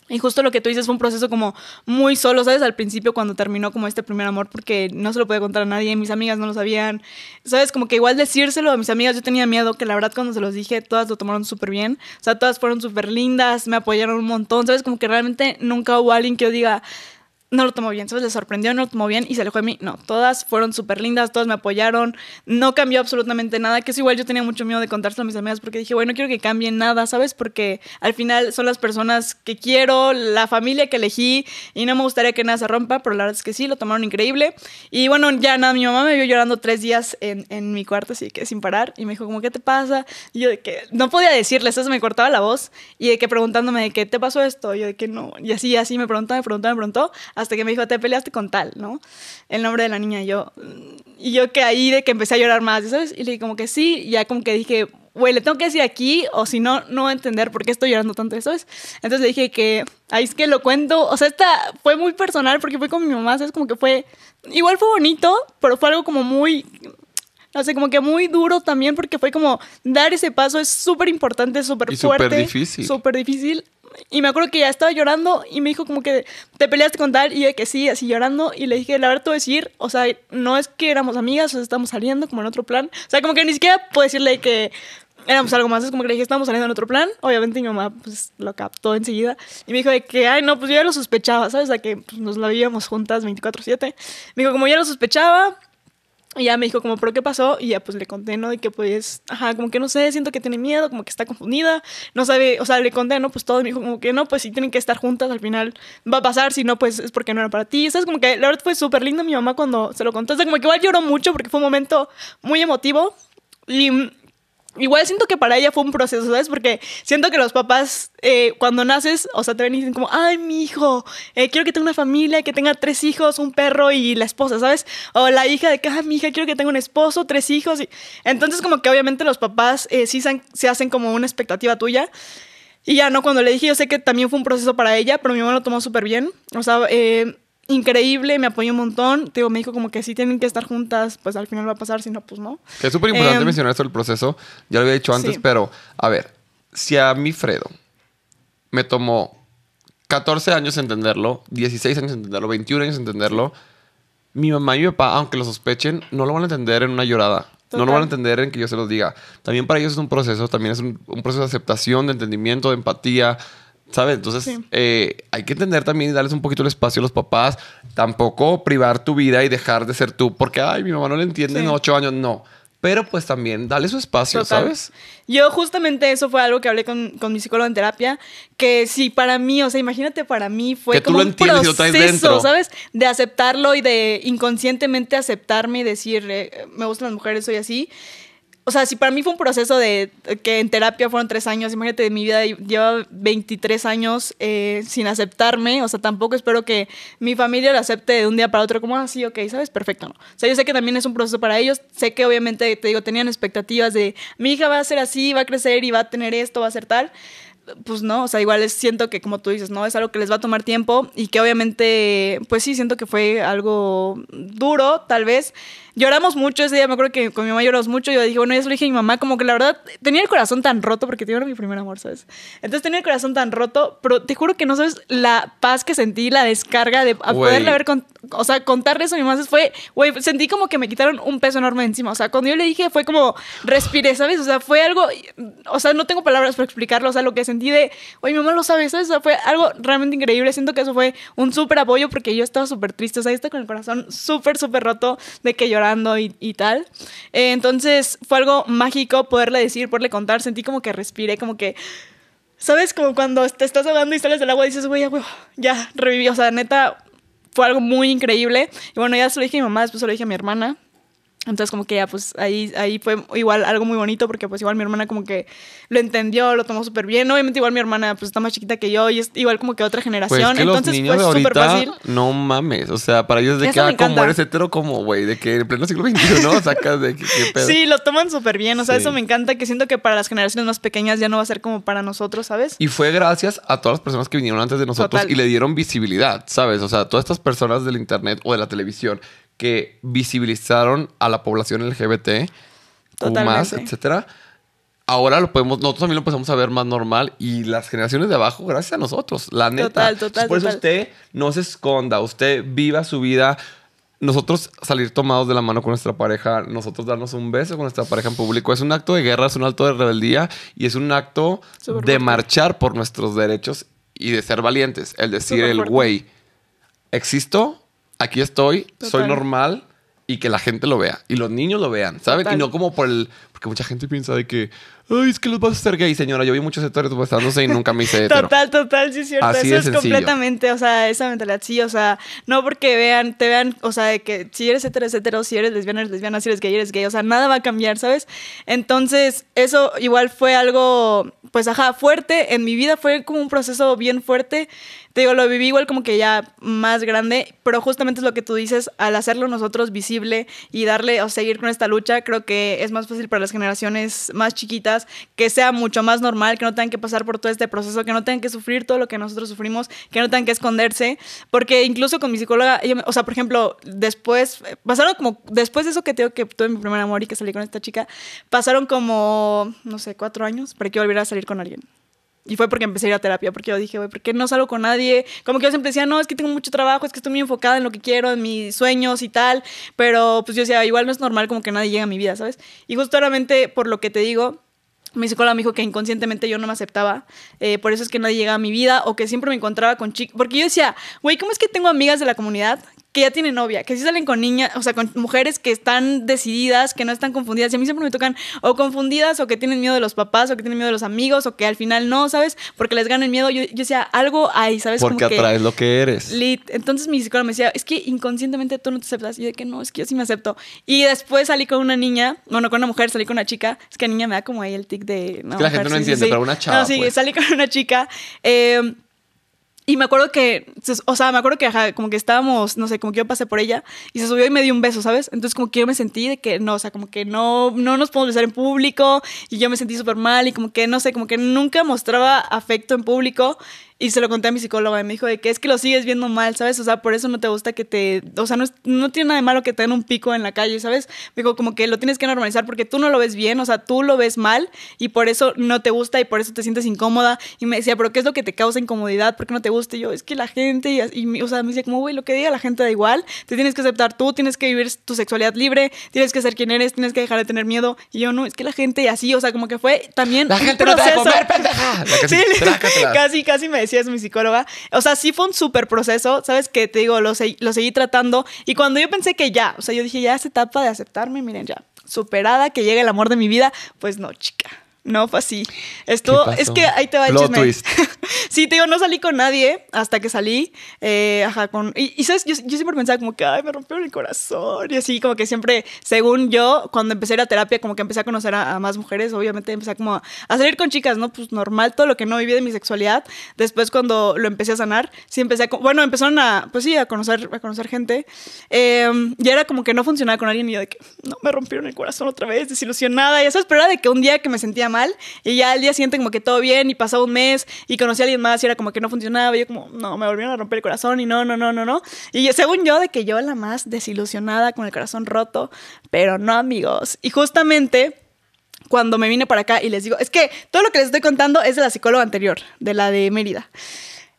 Y justo lo que tú dices fue un proceso como muy solo, ¿sabes? Al principio cuando terminó como este primer amor, porque no se lo podía contar a nadie, mis amigas no lo sabían, ¿sabes? Como que igual decírselo a mis amigas, yo tenía miedo, que la verdad cuando se los dije, todas lo tomaron súper bien, o sea, todas fueron súper lindas, me apoyaron un montón, ¿sabes? Como que realmente nunca hubo alguien que yo diga, no lo tomó bien, ¿sabes? Le sorprendió, no lo tomó bien y se alejó de mí. No, todas fueron súper lindas, todas me apoyaron, no cambió absolutamente nada, que es igual, yo tenía mucho miedo de contárselo a mis amigas porque dije, bueno, no quiero que cambien nada, ¿sabes? Porque al final son las personas que quiero, la familia que elegí y no me gustaría que nada se rompa, pero la verdad es que sí, lo tomaron increíble. Y bueno, ya nada, mi mamá me vio llorando tres días en, en mi cuarto, así que sin parar, y me dijo, como, ¿qué te pasa? Y yo de que no podía decirle, eso me cortaba la voz y de que preguntándome de qué te pasó esto, y yo de que no, y así, así me preguntó, me preguntó, me preguntó hasta que me dijo, te peleaste con tal, ¿no? El nombre de la niña, yo. Mm, y yo que ahí de que empecé a llorar más, ¿sabes? Y le dije como que sí, y ya como que dije, güey, le tengo que decir aquí, o si no, no a entender por qué estoy llorando tanto, ¿sabes? Entonces le dije que, ahí es que lo cuento, o sea, esta fue muy personal porque fue con mi mamá, ¿sabes? Como que fue, igual fue bonito, pero fue algo como muy, no sé, como que muy duro también porque fue como dar ese paso es súper importante, súper fuerte. Súper difícil. Súper difícil. Y me acuerdo que ya estaba llorando y me dijo como que te peleaste con tal y yo de que sí, así llorando. Y le dije, la verdad, te voy decir, o sea, no es que éramos amigas, o sea, estamos saliendo como en otro plan. O sea, como que ni siquiera puedo decirle que éramos algo más. Es como que le dije, estamos saliendo en otro plan. Obviamente mi mamá pues lo captó enseguida. Y me dijo de que, ay, no, pues yo ya lo sospechaba, ¿sabes? O sea, que pues, nos la vivíamos juntas 24/7. Me dijo, como ya lo sospechaba, y ya me dijo como, ¿pero qué pasó? Y ya pues le conté, ¿no? De que pues, ajá, como que no sé, siento que tiene miedo, como que está confundida, no sabe, o sea, le conté, ¿no? Pues todo, y me dijo como que no, pues sí tienen que estar juntas, al final va a pasar, si no, pues es porque no era para ti. ¿Sabes? Como que la verdad fue súper linda mi mamá cuando se lo contó. O sea, como que igual lloró mucho porque fue un momento muy emotivo. Y igual siento que para ella fue un proceso, ¿sabes? Porque siento que los papás, eh, cuando naces, o sea, te ven y dicen como, ay, mi hijo, eh, quiero que tenga una familia, que tenga tres hijos, un perro y la esposa, ¿sabes? O la hija de que, ay, mi hija, quiero que tenga un esposo, tres hijos. Y... Entonces, como que obviamente los papás eh, sí se hacen como una expectativa tuya. Y ya, ¿no? Cuando le dije, yo sé que también fue un proceso para ella, pero mi mamá lo tomó súper bien. O sea, eh increíble, me apoyó un montón. Te me dijo como que si tienen que estar juntas, pues al final va a pasar, si no, pues no. es súper importante em, mencionar esto el proceso. Ya lo había dicho antes, pero a ver, si a mi Fredo me tomó 14 años entenderlo, 16 años entenderlo, 21 años entenderlo, mi mamá y mi papá, aunque lo sospechen, no lo van a entender en una llorada. No lo van a entender en que yo se los diga. También para ellos es un proceso, también es un, un proceso de aceptación, de entendimiento, de empatía, ¿Sabes? Entonces, eh, hay que entender también y darles un poquito el espacio a los papás. Tampoco privar tu vida y dejar de ser tú porque, ay, mi mamá no le entiende en ocho años. No. Pero pues también dale su espacio, ¿sabes? Yo justamente eso fue algo que hablé con, mi psicólogo en terapia, que sí, para mí, o sea, imagínate, para mí fue como lo un proceso, ¿sabes? De aceptarlo y de inconscientemente aceptarme y decir, eh, me gustan las mujeres, soy así o sea, si para mí fue un proceso de que en terapia fueron tres años, imagínate, de mi vida lleva 23 años eh, sin aceptarme, o sea, tampoco espero que mi familia lo acepte de un día para otro, como así, ah, ok, ¿sabes? Perfecto, ¿no? O sea, yo sé que también es un proceso para ellos, sé que obviamente, te digo, tenían expectativas de, mi hija va a ser así, va a crecer y va a tener esto, va a ser tal, pues no, o sea, igual siento que como tú dices, ¿no? Es algo que les va a tomar tiempo y que obviamente, pues sí, siento que fue algo duro, tal vez, Lloramos mucho ese día, me acuerdo que con mi mamá lloramos mucho. Yo dije, bueno, eso le dije a mi mamá, como que la verdad tenía el corazón tan roto, porque tío era mi primer amor, ¿sabes? Entonces tenía el corazón tan roto, pero te juro que no sabes la paz que sentí, la descarga de poderle haber, con, o sea, contarle eso a mi mamá. Fue, sentí como que me quitaron un peso enorme encima. O sea, cuando yo le dije, fue como respiré, ¿sabes? O sea, fue algo, o sea, no tengo palabras para explicarlo. O sea, lo que sentí de, Oye, mi mamá lo sabe, ¿sabes? O sea, fue algo realmente increíble. Siento que eso fue un súper apoyo porque yo estaba súper triste, o sea, yo estaba con el corazón súper, súper roto de que lloraba y, tal. Eh, entonces fue algo mágico poderle decir, poderle contar. Sentí como que respiré, como que... ¿Sabes? Como cuando te estás ahogando y sales del agua y dices, güey, ya, ya reviví. O sea, neta, fue algo muy increíble. Y bueno, ya se lo dije a mi mamá, después se lo dije a mi hermana. Entonces como que ya pues ahí, ahí fue igual algo muy bonito porque pues igual mi hermana como que lo entendió, lo tomó súper bien. Obviamente igual mi hermana pues está más chiquita que yo y es igual como que otra pues generación. Entonces los niños pues, súper fácil. No mames, o sea, para ellos de que ah, como eres hetero como güey, de que en pleno siglo XXI, ¿no? Sacas de qué pedo. Sí, lo toman súper bien, o sea, eso me encanta, que siento que para las generaciones más pequeñas ya no va a ser como para nosotros, ¿sabes? Y fue gracias a todas las personas que vinieron antes de nosotros y le dieron visibilidad, ¿sabes? O sea, todas estas personas del internet o de la televisión que visibilizaron a la población LGBT, más, etcétera. Ahora lo podemos, nosotros también lo empezamos a ver más normal y las generaciones de abajo, gracias a nosotros, la neta. Total, total. por eso usted no se esconda, usted viva su vida. Nosotros salir tomados de la mano con nuestra pareja, nosotros darnos un beso con nuestra pareja en público, es un acto de guerra, es un acto de rebeldía y es un acto de marchar por nuestros derechos y de ser valientes. El decir el güey, existo, aquí estoy, soy normal y que la gente lo vea y los niños lo vean, ¿sabes? Y no como por el, porque mucha gente piensa de que, ay, es que los vas a hacer gay, señora. Yo vi muchos sectores besándose y nunca me hice Total, total, sí es cierto. Así Eso es completamente, o sea, esa mentalidad, sí, o sea, no porque vean, te vean, o sea, de que si eres hetero, es hetero, si eres lesbiana, eres lesbiana, si eres gay, eres gay, o sea, nada va a cambiar, ¿sabes? Entonces, eso igual fue algo, pues, ajá, fuerte en mi vida, fue como un proceso bien fuerte. Te digo, lo viví igual como que ya más grande, pero justamente es lo que tú dices, al hacerlo nosotros visible y darle o seguir con esta lucha, creo que es más fácil para generaciones más chiquitas, que sea mucho más normal, que no tengan que pasar por todo este proceso, que no tengan que sufrir todo lo que nosotros sufrimos, que no tengan que esconderse, porque incluso con mi psicóloga, o sea, por ejemplo, después, pasaron como, después de eso que tengo que tuve mi primer amor y que salí con esta chica, pasaron como, no sé, cuatro años para que volviera a salir con alguien. Y fue porque empecé a ir a terapia, porque yo dije, güey, ¿por qué no salgo con nadie? Como que yo siempre decía, no, es que tengo mucho trabajo, es que estoy muy enfocada en lo que quiero, en mis sueños y tal. Pero pues yo decía, igual no es normal como que nadie llegue a mi vida, ¿sabes? Y justamente por lo que te digo, mi psicóloga me dijo que inconscientemente yo no me aceptaba, eh, por eso es que nadie llegaba a mi vida o que siempre me encontraba con chicos, porque yo decía, güey, ¿cómo es que tengo amigas de la comunidad que ya tienen novia, que si salen con niñas, o sea, con mujeres que están decididas, que no están confundidas. Y a mí siempre me tocan o confundidas o que tienen miedo de los papás o que tienen miedo de los amigos o que al final no, ¿sabes? Porque les gana el miedo. Yo, decía, algo hay, ¿sabes? Porque atraes lo que eres. Lit. Entonces mi psicóloga me decía, es que inconscientemente tú no te aceptas. Y de que no, es que yo sí me acepto. Y después salí con una niña, bueno, con una mujer, salí con una chica. Es que niña me da como ahí el tic de... No, que la gente no entiende, pero una chava. No, sí, pues. salí con una chica. Eh, y me acuerdo que, o sea, me acuerdo que como que estábamos, no sé, como que yo pasé por ella y se subió y me dio un beso, ¿sabes? Entonces como que yo me sentí de que no, o sea, como que no, no nos podemos besar en público y yo me sentí súper mal y como que, no sé, como que nunca mostraba afecto en público y se lo conté a mi psicóloga y me dijo de que es que lo sigues viendo mal, ¿sabes? O sea, por eso no te gusta que te... O sea, no, no tiene nada de malo que te den un pico en la calle, ¿sabes? Me dijo como que lo tienes que normalizar porque tú no lo ves bien, o sea, tú lo ves mal y por eso no te gusta y por eso te sientes incómoda. Y me decía, pero ¿qué es lo que te causa incomodidad? ¿Por qué no te gusta? Y yo, es que la gente, y, y o sea, me decía como, güey, lo que diga la gente da igual, te tienes que aceptar tú, tienes que vivir tu sexualidad libre, tienes que ser quien eres, tienes que dejar de tener miedo. Y yo, no, es que la gente así, o sea, como que fue también... La gente casi, casi me decía es mi psicóloga. O sea, sí fue un súper proceso, ¿sabes? Que te digo, lo, seguí tratando. Y cuando yo pensé que ya, o sea, yo dije, ya esta etapa de aceptarme, miren, ya, superada, que llegue el amor de mi vida, pues no, chica no fue así. Esto es que ahí te va el chisme. [laughs] sí, te digo, no salí con nadie hasta que salí. Eh, ajá, con. Y, sabes, yo, yo, siempre pensaba como que, ay, me rompieron el corazón. Y así, como que siempre, según yo, cuando empecé la terapia, como que empecé a conocer a, más mujeres, obviamente empecé como a, salir con chicas, ¿no? Pues normal, todo lo que no viví de mi sexualidad. Después, cuando lo empecé a sanar, sí empecé a. Bueno, empezaron a, pues sí, a conocer, a conocer gente. Em, y era como que no funcionaba con alguien y yo de que, no, me rompieron el corazón otra vez, desilusionada. Y eso, pero era de que un día que me sentía más y ya al día siente como que todo bien y pasó un mes y conocí a alguien más y era como que no funcionaba y yo como, no, me volvieron a romper el corazón y no, no, no, no, no. Y según yo, de que yo la más desilusionada con el corazón roto, pero no amigos. Y justamente cuando me vine para acá y les digo, es que todo lo que les estoy contando es de la psicóloga anterior, de la de Mérida.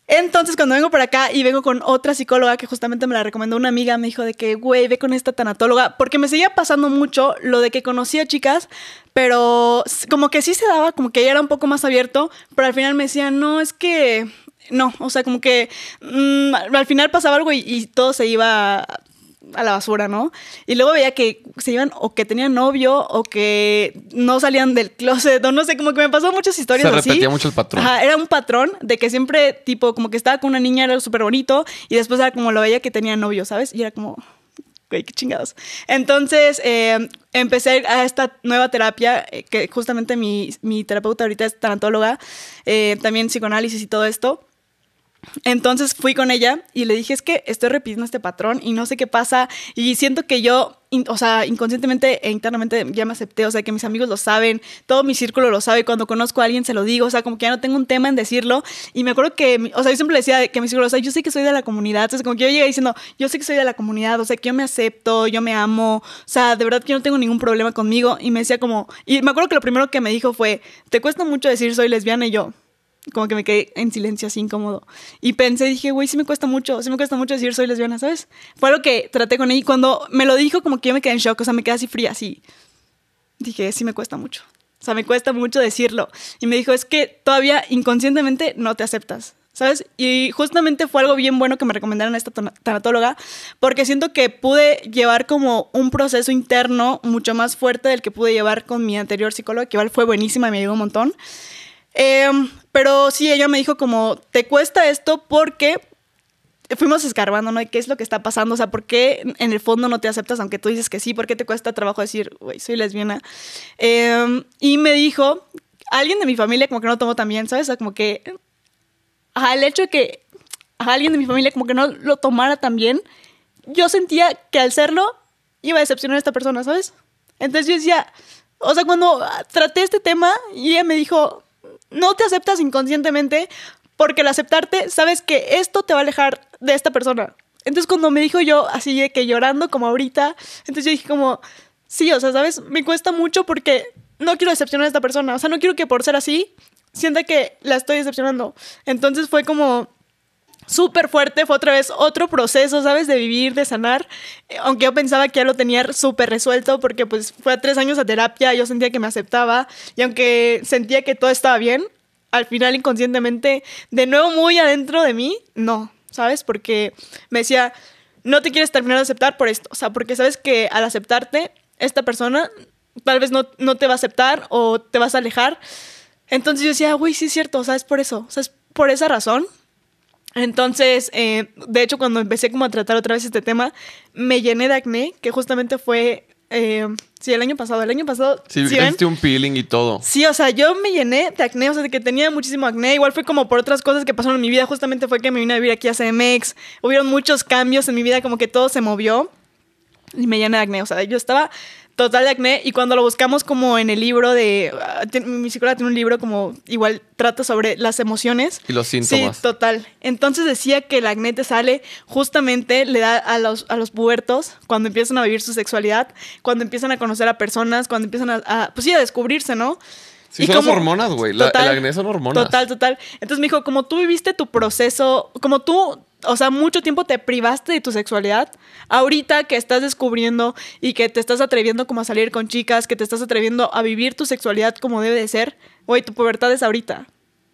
Entonces, cuando vengo por acá y vengo con otra psicóloga que justamente me la recomendó una amiga, me dijo de que, güey, ve con esta tanatóloga, porque me seguía pasando mucho lo de que conocía chicas, pero como que sí se daba, como que ya era un poco más abierto, pero al final me decía, no, es que no, o sea, como que mm, al final pasaba algo y todo se iba a la basura, ¿no? Y luego veía que se iban o que tenían novio o que no salían del closet o no sé, como que me pasó muchas historias se repetía mucho el patrón. Ajá, era un patrón de que siempre, tipo, como que estaba con una niña, era súper bonito y después era como lo veía que tenía novio, ¿sabes? Y era como, güey, qué chingados. Entonces em, empecé a esta nueva terapia, eh, que justamente mi, terapeuta ahorita es tanatóloga, eh, también psicoanálisis y todo esto. Entonces fui con ella y le dije, es que estoy repitiendo este patrón y no sé qué pasa y siento que yo, o sea, inconscientemente e internamente ya me acepté, o sea, que mis amigos lo saben, todo mi círculo lo sabe, cuando conozco a alguien se lo digo, o sea, como que ya no tengo un tema en decirlo y me acuerdo que, o sea, yo siempre decía que mi círculo, o sea, yo sé que soy de la comunidad, O sea, como que yo llegué diciendo, yo sé que soy de la comunidad, o sea, que yo me acepto, yo me amo, o sea, de verdad que yo no tengo ningún problema conmigo y me decía como, y me acuerdo que lo primero que me dijo fue, te cuesta mucho decir soy lesbiana y yo, como que me quedé en silencio así incómodo. Y pensé, dije, güey, sí me cuesta mucho, sí me cuesta mucho decir soy lesbiana, ¿sabes? Fue lo que traté con ella y cuando me lo dijo como que yo me quedé en shock, o sea, me quedé así fría, así. Dije, sí me cuesta mucho. O sea, me cuesta mucho decirlo. Y me dijo, es que todavía inconscientemente no te aceptas. ¿sabes? Y justamente fue algo bien bueno que me recomendaron a esta tanatóloga, porque siento que pude llevar como un proceso interno mucho más fuerte del que pude llevar con mi anterior psicóloga, que igual fue buenísima y me ayudó un montón. Eh, pero sí, ella me dijo como, te cuesta esto porque fuimos escarbando, ¿no? qué es lo que está pasando? O sea, ¿por qué en el fondo no te aceptas, aunque tú dices que sí? ¿Por qué te cuesta trabajo decir, güey, soy lesbiana? Em, y me dijo, alguien de mi familia como que no tomó tan bien, ¿sabes? O sea, como que al hecho de que alguien de mi familia como que no lo tomara tan yo sentía que al serlo iba a decepcionar a esta persona, ¿sabes? Entonces yo decía, o sea, cuando traté este tema y ella me dijo, no te aceptas inconscientemente porque al aceptarte sabes que esto te va a alejar de esta persona. Entonces cuando me dijo yo así de que llorando como ahorita, entonces yo dije como, sí, o sea, ¿sabes? Me cuesta mucho porque no quiero decepcionar a esta persona. O sea, no quiero que por ser así sienta que la estoy decepcionando. Entonces fue como súper fuerte, fue otra vez otro proceso, ¿sabes? De vivir, de sanar, eh, aunque yo pensaba que ya lo tenía súper resuelto porque pues fue a tres años a terapia, yo sentía que me aceptaba y aunque sentía que todo estaba bien, al final inconscientemente, de nuevo muy adentro de mí, no, ¿sabes? Porque me decía, no te quieres terminar de aceptar por esto, o sea, porque sabes que al aceptarte, esta persona tal vez no, no te va a aceptar o te vas a alejar. Entonces yo decía, uy sí es cierto, o sea, es por eso, o sea, es por esa razón entonces, eh, de hecho, cuando empecé como a tratar otra vez este tema, me llené de acné, que justamente fue eh, sí, el año pasado. El año pasado. Sí, ¿sí un peeling y todo. Sí, o sea, yo me llené de acné, o sea, de que tenía muchísimo acné. Igual fue como por otras cosas que pasaron en mi vida. Justamente fue que me vine a vivir aquí a CMX. Hubieron muchos cambios en mi vida, como que todo se movió. Y me llené de acné. O sea, yo estaba Total de acné. Y cuando lo buscamos como en el libro de... Ah, mi psicóloga tiene un libro como igual trata sobre las emociones. Y los síntomas. Sí, total. Entonces decía que el acné te sale justamente, le da a los, a los cuando empiezan a vivir su sexualidad, cuando empiezan a conocer a personas, cuando empiezan a... pues sí, a descubrirse, ¿no? Sí, son hormonas, güey. el acné son hormonas. Total, total. Entonces me dijo, como tú viviste tu proceso, como tú o sea, mucho tiempo te privaste de tu sexualidad. Ahorita que estás descubriendo y que te estás atreviendo como a salir con chicas, que te estás atreviendo a vivir tu sexualidad como debe de ser, güey, tu pubertad es ahorita.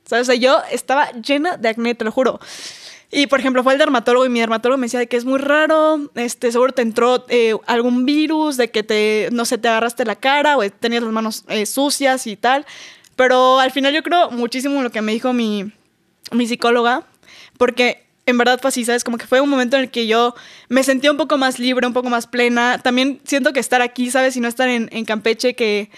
¿Sabes? O sea, yo estaba llena de acné, te lo juro. Y por ejemplo, fue el dermatólogo y mi dermatólogo me decía que es muy raro, este, seguro te entró eh, algún virus, de que te, no sé, te agarraste la cara o tenías las manos eh, sucias y tal. Pero al final yo creo muchísimo lo que me dijo mi, mi psicóloga, porque en verdad fue así, ¿sabes? Como que fue un momento en el que yo me sentía un poco más libre, un poco más plena. También siento que estar aquí, ¿sabes? Y no estar en, Campeche, que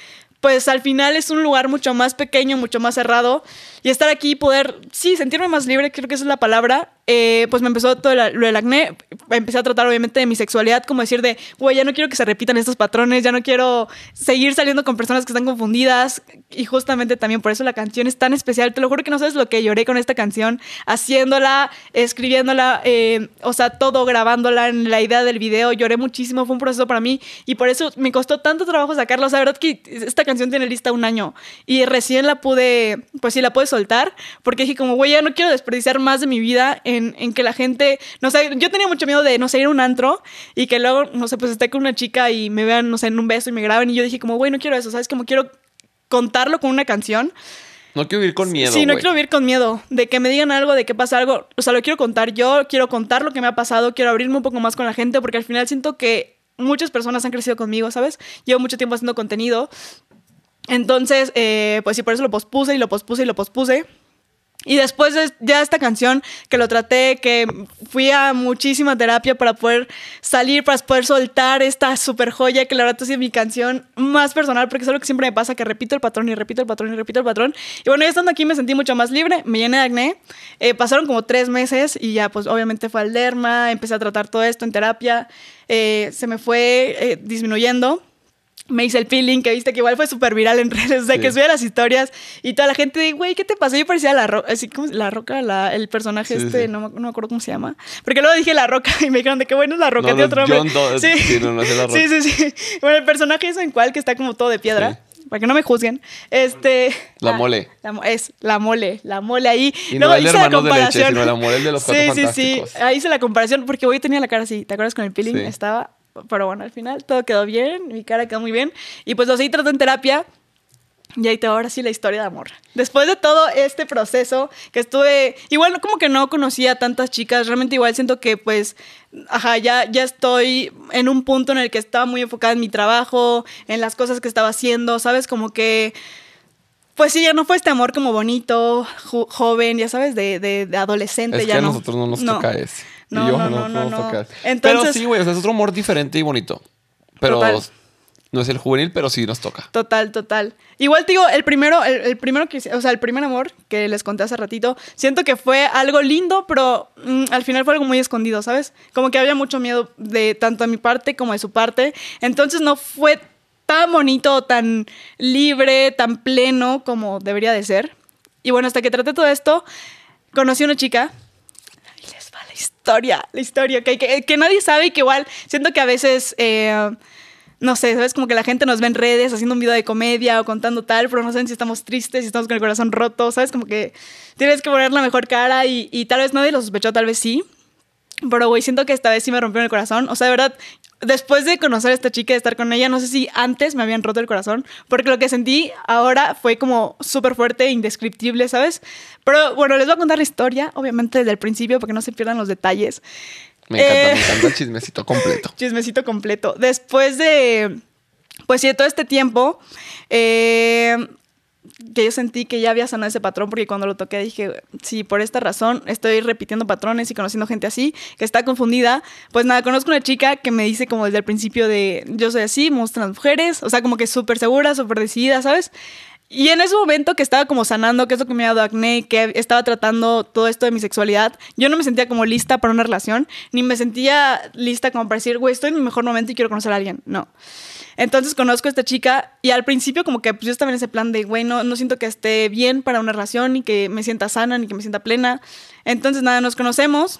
pues al final es un lugar mucho más pequeño, mucho más cerrado. Y estar aquí y poder, sí, sentirme más libre, creo que esa es la palabra. Eh, pues me empezó todo lo del acné. Empecé a tratar, obviamente, de mi sexualidad, como decir de, güey, ya no quiero que se repitan estos patrones, ya no quiero seguir saliendo con personas que están confundidas. Y justamente también por eso la canción es tan especial. Te lo juro que no sabes lo que lloré con esta canción, haciéndola, escribiéndola, eh, o sea, todo, grabándola en la idea del video. Lloré muchísimo, fue un proceso para mí y por eso me costó tanto trabajo sacarla. O sea, la verdad que esta canción tiene lista un año y recién la pude, pues sí, la pude soltar porque dije, como, güey, ya no quiero desperdiciar más de mi vida en, que la gente, no sé, yo tenía mucho miedo de, no sé, ir a un antro y que luego, no sé, pues esté con una chica y me vean, no sé, en un beso y me graben y yo dije como, güey, no quiero eso, ¿sabes? Como quiero contarlo con una canción. No quiero vivir con miedo. Sí, no quiero vivir con miedo. De que me digan algo, de que pasa algo. O sea, lo quiero contar yo, quiero contar lo que me ha pasado, quiero abrirme un poco más con la gente, porque al final siento que muchas personas han crecido conmigo, ¿sabes? Llevo mucho tiempo haciendo contenido. Entonces, eh, pues sí, por eso lo pospuse y lo pospuse y lo pospuse. Y después de ya esta canción, que lo traté, que fui a muchísima terapia para poder salir, para poder soltar esta super joya, que la verdad es mi canción más personal, porque es algo que siempre me pasa, que repito el patrón y repito el patrón y repito el patrón. Y bueno, ya estando aquí me sentí mucho más libre, me llené de acné. Eh, pasaron como tres meses y ya pues obviamente fue al derma, empecé a tratar todo esto en terapia, eh, se me fue eh, disminuyendo me hice el peeling, que viste que igual fue súper viral en [laughs] redes, de sea, que subía las historias y toda la gente, güey, ¿qué te pasó? Yo parecía la roca, así como la roca, el personaje este, No, me acuerdo cómo se llama. Porque luego dije la roca [laughs] y me dijeron de que bueno es la roca de no, otro sí. [laughs] sí, sí, sí. Bueno, el personaje es en cual que está como todo de piedra para que no me juzguen. Este. La, ah, mole. es la mole, la mole ahí. Y no, hice la comparación. De leche, sino la mole de los Sí, sí, sí. Ahí hice la comparación porque yo tenía la cara así. ¿Te acuerdas con el peeling? Estaba pero bueno, al final todo quedó bien, mi cara quedó muy bien. Y pues lo seguí tratando en terapia. Y ahí te ahora sí la historia de amor. Después de todo este proceso que estuve, igual como que no conocía a tantas chicas, realmente igual siento que pues, ajá, ya, ya estoy en un punto en el que estaba muy enfocada en mi trabajo, en las cosas que estaba haciendo, ¿sabes? Como que pues sí, ya no fue este amor como bonito, joven, ya sabes, de, de, adolescente. Es ya que a nosotros no nos toca ese yo, no, no, tocar. pero sí, güey, es otro amor diferente y bonito. Pero no es el juvenil, pero sí nos toca. Total, total. Igual te digo, el primero, el, primero que, o sea, el primer amor que les conté hace ratito, siento que fue algo lindo, pero mm, al final fue algo muy escondido, ¿sabes? Como que había mucho miedo de tanto a mi parte como de su parte. Entonces no fue tan bonito, tan libre, tan pleno como debería de ser. Y bueno, hasta que traté todo esto, conocí a una chica historia, la historia, que, que, nadie sabe y que igual siento que a veces, eh, no sé, ¿sabes? Como que la gente nos ve en redes haciendo un video de comedia o contando tal, pero no saben si estamos tristes, si estamos con el corazón roto, ¿sabes? Como que tienes que poner la mejor cara y, tal vez nadie lo sospechó, tal vez sí. Pero, güey, siento que esta vez sí me rompió el corazón. O sea, de verdad, después de conocer a esta chica, de estar con ella, no sé si antes me habían roto el corazón, porque lo que sentí ahora fue como súper fuerte, e indescriptible, ¿sabes? Pero bueno, les voy a contar la historia, obviamente desde el principio, porque no se pierdan los detalles. Me encanta, me eh, encanta el chismecito [laughs] completo. Chismecito completo. Después de, pues sí, de todo este tiempo, eh, que yo sentí que ya había sanado ese patrón, porque cuando lo toqué dije, si por esta razón estoy repitiendo patrones y conociendo gente así, que está confundida. Pues nada, conozco una chica que me dice como desde el principio de, yo soy así, me mujeres, o sea, como que súper segura, súper decidida, ¿sabes? Y en ese momento que estaba como sanando, que es lo que me ha dado acné, que estaba tratando todo esto de mi sexualidad, yo no me sentía como lista para una relación, ni me sentía lista como para decir, güey, estoy en mi mejor momento y quiero conocer a alguien. No. Entonces conozco a esta chica y al principio como que pues yo estaba en ese plan de, güey, no, siento que esté bien para una relación ni que me sienta sana ni que me sienta plena. Entonces nada, nos conocemos.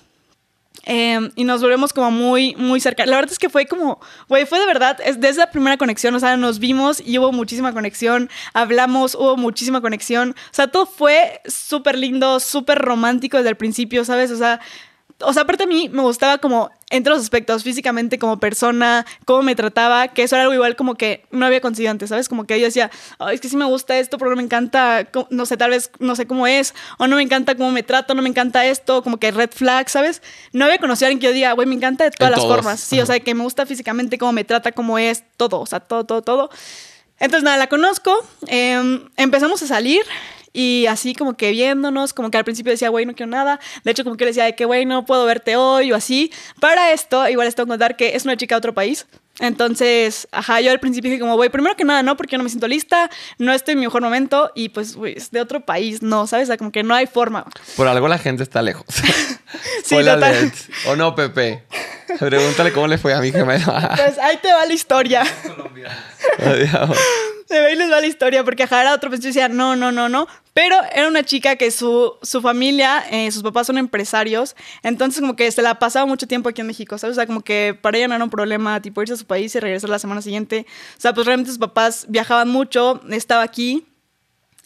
Em, y nos volvemos como muy, muy cerca. La verdad es que fue como, güey, fue de verdad, es desde la primera conexión, o sea, nos vimos y hubo muchísima conexión, hablamos, hubo muchísima conexión, o sea, todo fue súper lindo, súper romántico desde el principio, ¿sabes? O sea, o sea, aparte a mí me gustaba como entre los aspectos, físicamente como persona, cómo me trataba, que eso era algo igual como que no había conocido antes, ¿sabes? Como que yo decía, es que sí me gusta esto, pero no me encanta, no sé, tal vez no sé cómo es, o no me encanta cómo me trata, no me encanta esto, como que red flag, ¿sabes? No había conocido a alguien que yo diga, güey, me encanta de todas las formas, sí, o sea, que me gusta físicamente, cómo me trata, cómo es, todo, o sea, todo, todo, todo. Entonces, nada, la conozco, em, empezamos a salir, y así como que viéndonos, como que al principio decía, güey, no quiero nada. De hecho, como que le decía, de que, güey, no puedo verte hoy o así. Para esto, igual les tengo que contar que es una chica de otro país. Entonces, ajá, yo al principio dije como, güey, primero que nada, no, porque yo no me siento lista, no estoy en mi mejor momento y pues, güey, es de otro país, no, ¿sabes? como que no hay forma. Por algo la gente está lejos. [laughs] sí, la [laughs] total. O no, Pepe. Pregúntale cómo le fue a mi gemela. pues ahí te va la historia. Colombia. Adiós. De ahí les va la historia, porque ajá, era otro yo decía, no, no, no, no. Pero era una chica que su, su familia, eh, sus papás son empresarios, entonces como que se la pasaba mucho tiempo aquí en México, ¿sabes? O sea, como que para ella no era un problema, tipo, irse a su país y regresar la semana siguiente. O sea, pues realmente sus papás viajaban mucho, estaba aquí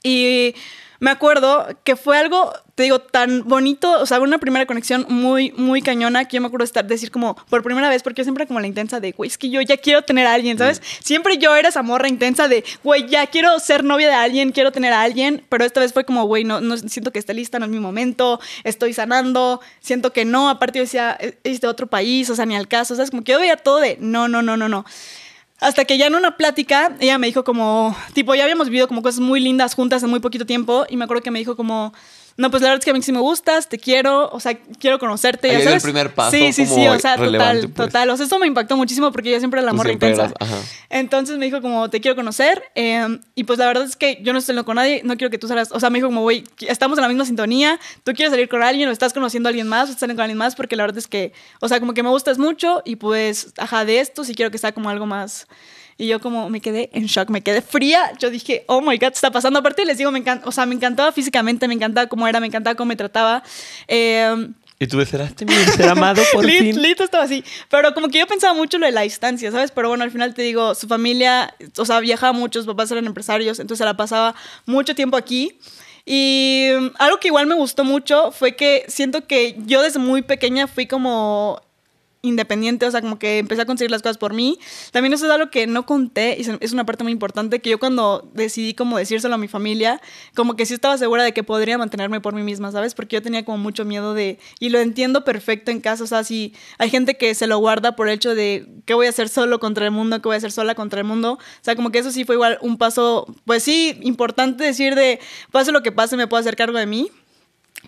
y me acuerdo que fue algo, te digo, tan bonito, o sea, una primera conexión muy, muy cañona, que yo me acuerdo estar, decir como, por primera vez, porque yo siempre era como la intensa de, güey, es que yo ya quiero tener a alguien, ¿sabes? Siempre yo era esa morra intensa de, güey, ya quiero ser novia de alguien, quiero tener a alguien, pero esta vez fue como, güey, no, no siento que esté lista, no es mi momento, estoy sanando, siento que no, aparte yo decía, e, es de otro país, o sea, ni al caso, ¿sabes? Como que yo veía todo de, no, no, no, no, no. Hasta que ya en una plática, ella me dijo como, tipo, ya habíamos vivido como cosas muy lindas juntas en muy poquito tiempo y me acuerdo que me dijo como, no, pues la verdad es que a mí sí me gustas, te quiero, o sea, quiero conocerte. ya sabes? el primer paso. Sí, sí, sí, o sea, total, pues. total. O sea, esto me impactó muchísimo porque yo siempre el amor intenso intensa. Entonces me dijo como, te quiero conocer. Em, y pues la verdad es que yo no estoy con nadie, no quiero que tú salgas. O sea, me dijo como, güey, estamos en la misma sintonía, tú quieres salir con alguien o estás conociendo a alguien más o estás saliendo con alguien más porque la verdad es que, o sea, como que me gustas mucho y pues, ajá, de esto sí quiero que sea como algo más... Y yo como me quedé en shock, me quedé fría. Yo dije, oh my God, está pasando? Aparte les digo, me o sea, me encantaba físicamente, me encantaba cómo era, me encantaba cómo me trataba. Em, y tú ¿serás mi ser amado por fin. Lito estaba así. Pero como que yo pensaba mucho lo de la distancia, ¿sabes? Pero bueno, al final te digo, su familia, o sea, viajaba mucho, sus papás eran empresarios, entonces se la pasaba mucho tiempo aquí. Y mm, algo que igual me gustó mucho fue que siento que yo desde muy pequeña fui como independiente, o sea, como que empecé a conseguir las cosas por mí. También eso es algo que no conté y es una parte muy importante que yo cuando decidí como decírselo a mi familia, como que sí estaba segura de que podría mantenerme por mí misma, ¿sabes? Porque yo tenía como mucho miedo de y lo entiendo perfecto en casa, o sea, si hay gente que se lo guarda por el hecho de qué voy a hacer solo contra el mundo, qué voy a hacer sola contra el mundo, o sea, como que eso sí fue igual un paso pues sí importante decir de pase lo que pase me puedo hacer cargo de mí.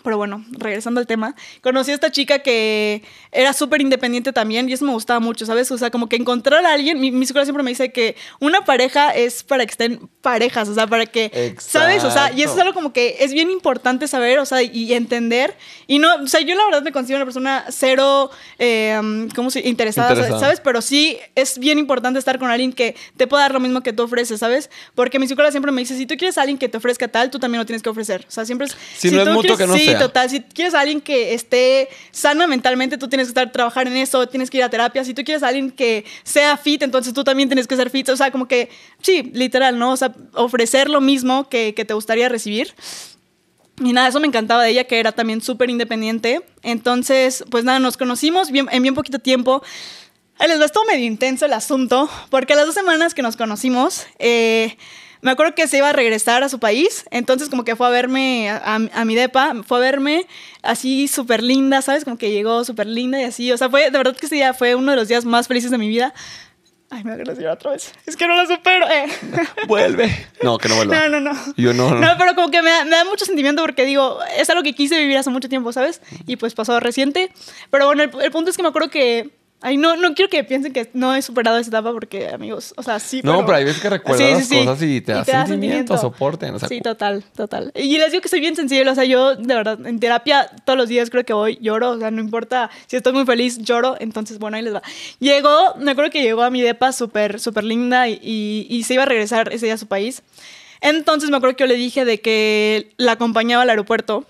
Pero bueno, regresando al tema, conocí a esta chica que era súper independiente también y eso me gustaba mucho, ¿sabes? O sea, como que encontrar a alguien, mi, mi psicóloga siempre me dice que una pareja es para que estén parejas, o sea, para que, ¿sabes? O sea, y eso es algo como que es bien importante saber, o sea, y entender. Y no, o sea, yo la verdad me considero una persona cero, eh, ¿cómo se interesada, interesada, ¿sabes? Pero sí es bien importante estar con alguien que te pueda dar lo mismo que tú ofreces, ¿sabes? Porque mi psicóloga siempre me dice, si tú quieres a alguien que te ofrezca tal, tú también lo tienes que ofrecer. O sea, siempre es... Si, no es mutuo que no sí, total. Si quieres a alguien que esté sano mentalmente, tú tienes que estar trabajar en eso, tienes que ir a terapia. Si tú quieres a alguien que sea fit, entonces tú también tienes que ser fit. O sea, como que, sí, literal, ¿no? O sea, ofrecer lo mismo que, te gustaría recibir. Y nada, eso me encantaba de ella, que era también súper independiente. Entonces, pues nada, nos conocimos en bien poquito tiempo. les va, medio intenso el asunto, porque las dos semanas que nos conocimos, eh, me acuerdo que se iba a regresar a su país, entonces como que fue a verme a, mi depa, fue a verme así súper linda, ¿sabes? Como que llegó súper linda y así, o sea, fue, de verdad que ese día fue uno de los días más felices de mi vida. Ay, me voy a otra vez. Es que no la supero. Eh. [laughs] Vuelve. No, que no vuelva. No, no, no. Yo no. No, pero como que me da, me da, mucho sentimiento porque digo, es algo que quise vivir hace mucho tiempo, ¿sabes? Y pues pasó reciente. Pero bueno, el, el punto es que me acuerdo que Ay, no, no quiero que piensen que no he superado esa etapa porque, amigos, o sea, sí. No, pero, pero hay que recuerdas sí, cosas y te, das, soporten. sí, total, total. Y les digo que soy bien sensible, o sea, yo de verdad, en terapia todos los días creo que voy, lloro, o sea, no importa si estoy muy feliz, lloro, entonces, bueno, ahí les va. Llegó, me acuerdo que llegó a mi depa súper, súper linda y, y se iba a regresar ese día a su país. Entonces me acuerdo que yo le dije de que la acompañaba al aeropuerto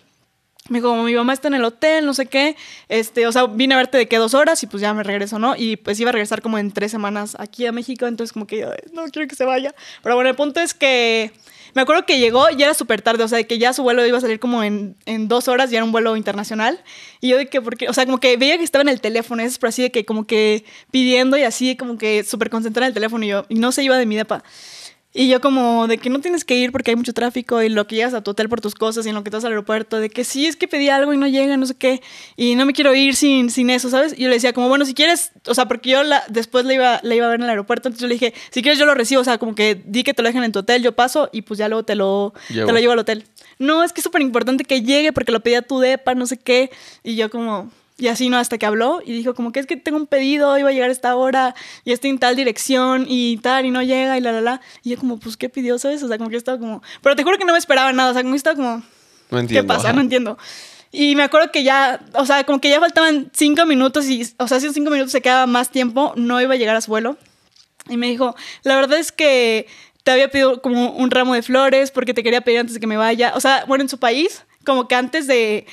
me dijo, como mi mamá está en el hotel, no sé qué. Este, o sea, vine a verte de qué dos horas y pues ya me regreso, ¿no? Y pues iba a regresar como en tres semanas aquí a México, entonces como que yo, no quiero que se vaya. Pero bueno, el punto es que me acuerdo que llegó y era súper tarde, o sea, que ya su vuelo iba a salir como en, dos horas, ya era un vuelo internacional. Y yo de que, porque, o sea, como que veía que estaba en el teléfono, es por así de que como que pidiendo y así, como que súper concentrada en el teléfono y yo, y no se iba de mi depa. Y yo como de que no tienes que ir porque hay mucho tráfico y lo que llegas a tu hotel por tus cosas y lo que te vas al aeropuerto, de que sí, es que pedí algo y no llega, no sé qué, y no me quiero ir sin, sin eso, ¿sabes? Y yo le decía como, bueno, si quieres, o sea, porque yo después le iba, le iba a ver en el aeropuerto, entonces yo le dije, si quieres yo lo recibo, o sea, como que di que te lo dejan en tu hotel, yo paso y pues ya luego te lo, Te lo llevo al hotel. No, es que es súper importante que llegue porque lo pedía a tu depa, no sé qué, y yo como, y así, ¿no? Hasta que habló y dijo como que es que tengo un pedido, iba a llegar a esta hora y está en tal dirección y tal y no llega y la, la, la. Y yo como, pues, ¿qué pidió, sabes? O sea, como que estaba como... Pero te juro que no me esperaba nada, o sea, como que estaba como... No entiendo. ¿Qué pasa? No entiendo. Y me acuerdo que ya, o sea, como que ya faltaban cinco minutos y, o sea, si en cinco minutos se quedaba más tiempo, no iba a llegar a su vuelo. Y me dijo, la verdad es que te había pedido como un ramo de flores porque te quería pedir antes de que me vaya. O sea, bueno, en su país, como que antes de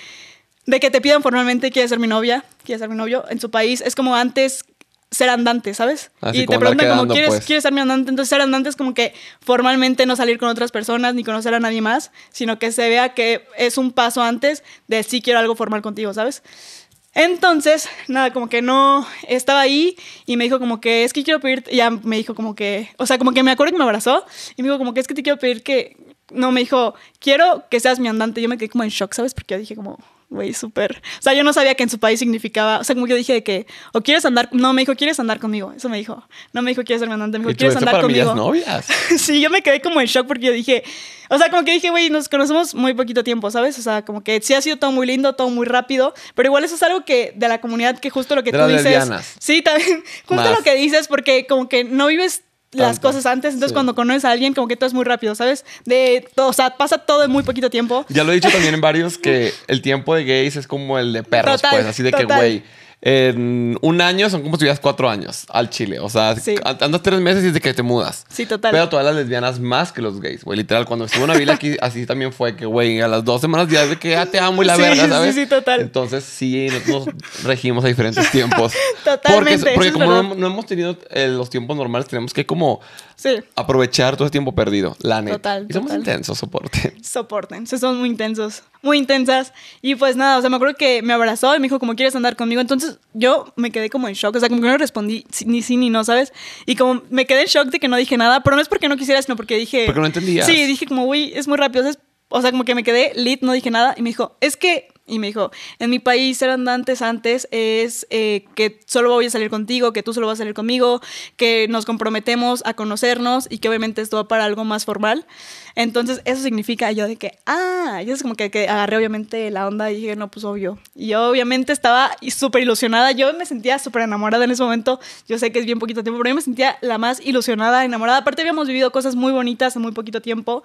de que te pidan formalmente, quieres ser mi novia, quieres ser mi novio, en su país es como antes ser andante, ¿sabes? Ah, y te preguntan como, pues". ¿quieres, ser mi andante? Entonces ser andante es como que formalmente no salir con otras personas ni conocer a nadie más, sino que se vea que es un paso antes de sí quiero algo formal contigo, ¿sabes? Entonces, nada, como que no estaba ahí y me dijo como que es que quiero pedir, ya me dijo como que, o sea, como que me acuerdo y me abrazó y me dijo como que es que te quiero pedir que, no, me dijo, quiero que seas mi andante. Yo me quedé como en shock, ¿sabes? Porque yo dije como, güey, súper. O sea, yo no sabía que en su país significaba. O sea, como yo dije de que, o quieres andar. No, me dijo, ¿quieres andar conmigo? Eso me dijo. No me dijo, ¿quieres ser mandante? Me dijo, ¿quieres andar conmigo? novias? [laughs] sí, yo me quedé como en shock porque yo dije, o sea, como que dije, güey, nos conocemos muy poquito tiempo, ¿sabes? O sea, como que sí ha sido todo muy lindo, todo muy rápido, pero igual eso es algo que de la comunidad que justo lo que tú dices. Sí, también. [laughs] Justo lo que dices, porque como que no vives las cosas antes. Entonces, cuando conoces a alguien, como que todo es muy rápido, ¿sabes? De todo, o sea, pasa todo en muy poquito tiempo. Ya lo he dicho también en varios que el tiempo de gays es como el de perros, pues, así de que, güey en un año son como si hubieras cuatro años al Chile. O sea, andas tres meses y de que te mudas. Sí, total. Pero todas las lesbianas más que los gays, güey. Literal, cuando estuve en Avila aquí, [laughs] así también fue que, güey, a las dos semanas ya es de que ya ah, te amo y la verga, ¿sabes? Sí, sí, total. Entonces, sí, nosotros regimos a diferentes tiempos. [laughs] Totalmente. Porque, como no, hemos tenido eh, los tiempos normales, tenemos que como Sí. Aprovechar todo ese tiempo perdido, la neta. Total. Y son intensos, soporten. [laughs] Soporten, se son muy intensos, muy intensas. Y pues nada, o sea, me acuerdo que me abrazó y me dijo, como quieres andar conmigo? Entonces yo me quedé como en shock, o sea, como que no respondí ni sí ni no, ¿sabes? Y como me quedé en shock de que no dije nada, pero no es porque no quisiera, sino porque dije... Porque no entendía. Sí, dije como, uy, es muy rápido, o sea, como que me quedé lit, no dije nada y me dijo, es que y me dijo, en mi país ser andantes antes es eh, que solo voy a salir contigo, que tú solo vas a salir conmigo, que nos comprometemos a conocernos y que obviamente esto va para algo más formal. Entonces eso significa yo de que, ah, yo es como que, que, agarré obviamente la onda y dije, no, pues obvio. Y yo obviamente estaba súper ilusionada, yo me sentía súper enamorada en ese momento, yo sé que es bien poquito tiempo, pero yo me sentía la más ilusionada, enamorada. Aparte habíamos vivido cosas muy bonitas en muy poquito tiempo.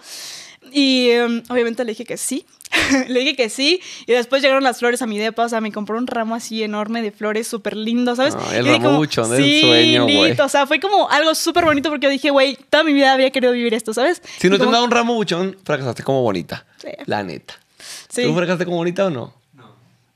Y em, obviamente le dije que sí. [laughs] le dije que sí. Y después llegaron las flores a mi depa. O sea, me compró un ramo así enorme de flores, súper lindo, ¿sabes? el ramo buchón sí, sueño, O sea, fue como algo súper bonito porque yo dije, güey, toda mi vida había querido vivir esto, ¿sabes? Si no te han dado un ramo buchón, fracasaste como bonita. La neta. Sí. ¿Tú fracasaste como bonita o no?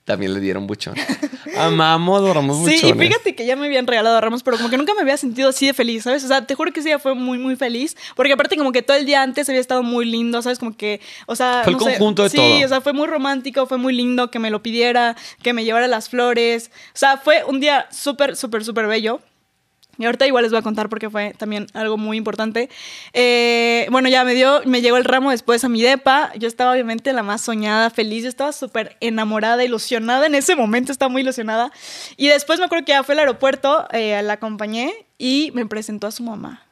también le dieron buchón. [laughs] Amamos Ramos buchones. Sí, y fíjate que ya me habían regalado ramos, pero como que nunca me había sentido así de feliz, ¿sabes? O sea, te juro que ese día fue muy, muy feliz, porque aparte como que todo el día antes había estado muy lindo, ¿sabes? Como que, o sea... Fue el conjunto de todo. Sí, o sea, fue muy romántico, fue muy lindo que me lo pidiera, que me llevara las flores. O sea, fue un día súper, súper, súper bello. Y ahorita igual les voy a contar porque fue también algo muy importante. Eh, bueno, ya me dio, me llegó el ramo después a mi depa. Yo estaba obviamente la más soñada, feliz. Yo estaba súper enamorada, ilusionada. En ese momento estaba muy ilusionada. Y después me acuerdo que ya fue al aeropuerto, eh, la acompañé y me presentó a su mamá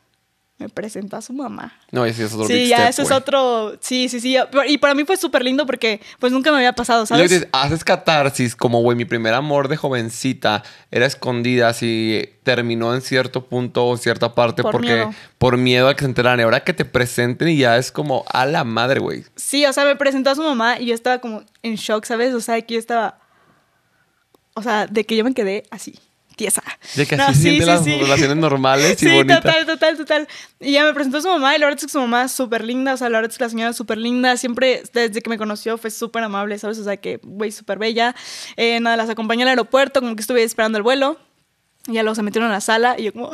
me presentó a su mamá. No, ese es otro Sí, ya, eso es otro. Sí, sí, sí. Y para mí fue súper lindo porque pues nunca me había pasado, ¿sabes? dices, haces catarsis, como güey, mi primer amor de jovencita era escondida, así terminó en cierto punto o cierta parte por porque miedo. por miedo a que se enteraran. Ahora que te presenten y ya es como a la madre, güey. Sí, o sea, me presentó a su mamá y yo estaba como en shock, ¿sabes? O sea, que yo estaba. O sea, de que yo me quedé así tiesa. De sí, sí, las sí. relaciones normales y sí, total, total, total. Y ya me presentó a su mamá y la verdad es que su mamá es súper linda, o sea, la verdad es que la señora es súper linda, siempre desde que me conoció fue súper amable, ¿sabes? O sea, que, güey, súper bella. Eh, nada, las acompañé al aeropuerto, como que estuve esperando el vuelo. Y ya luego se metieron a la sala y yo como,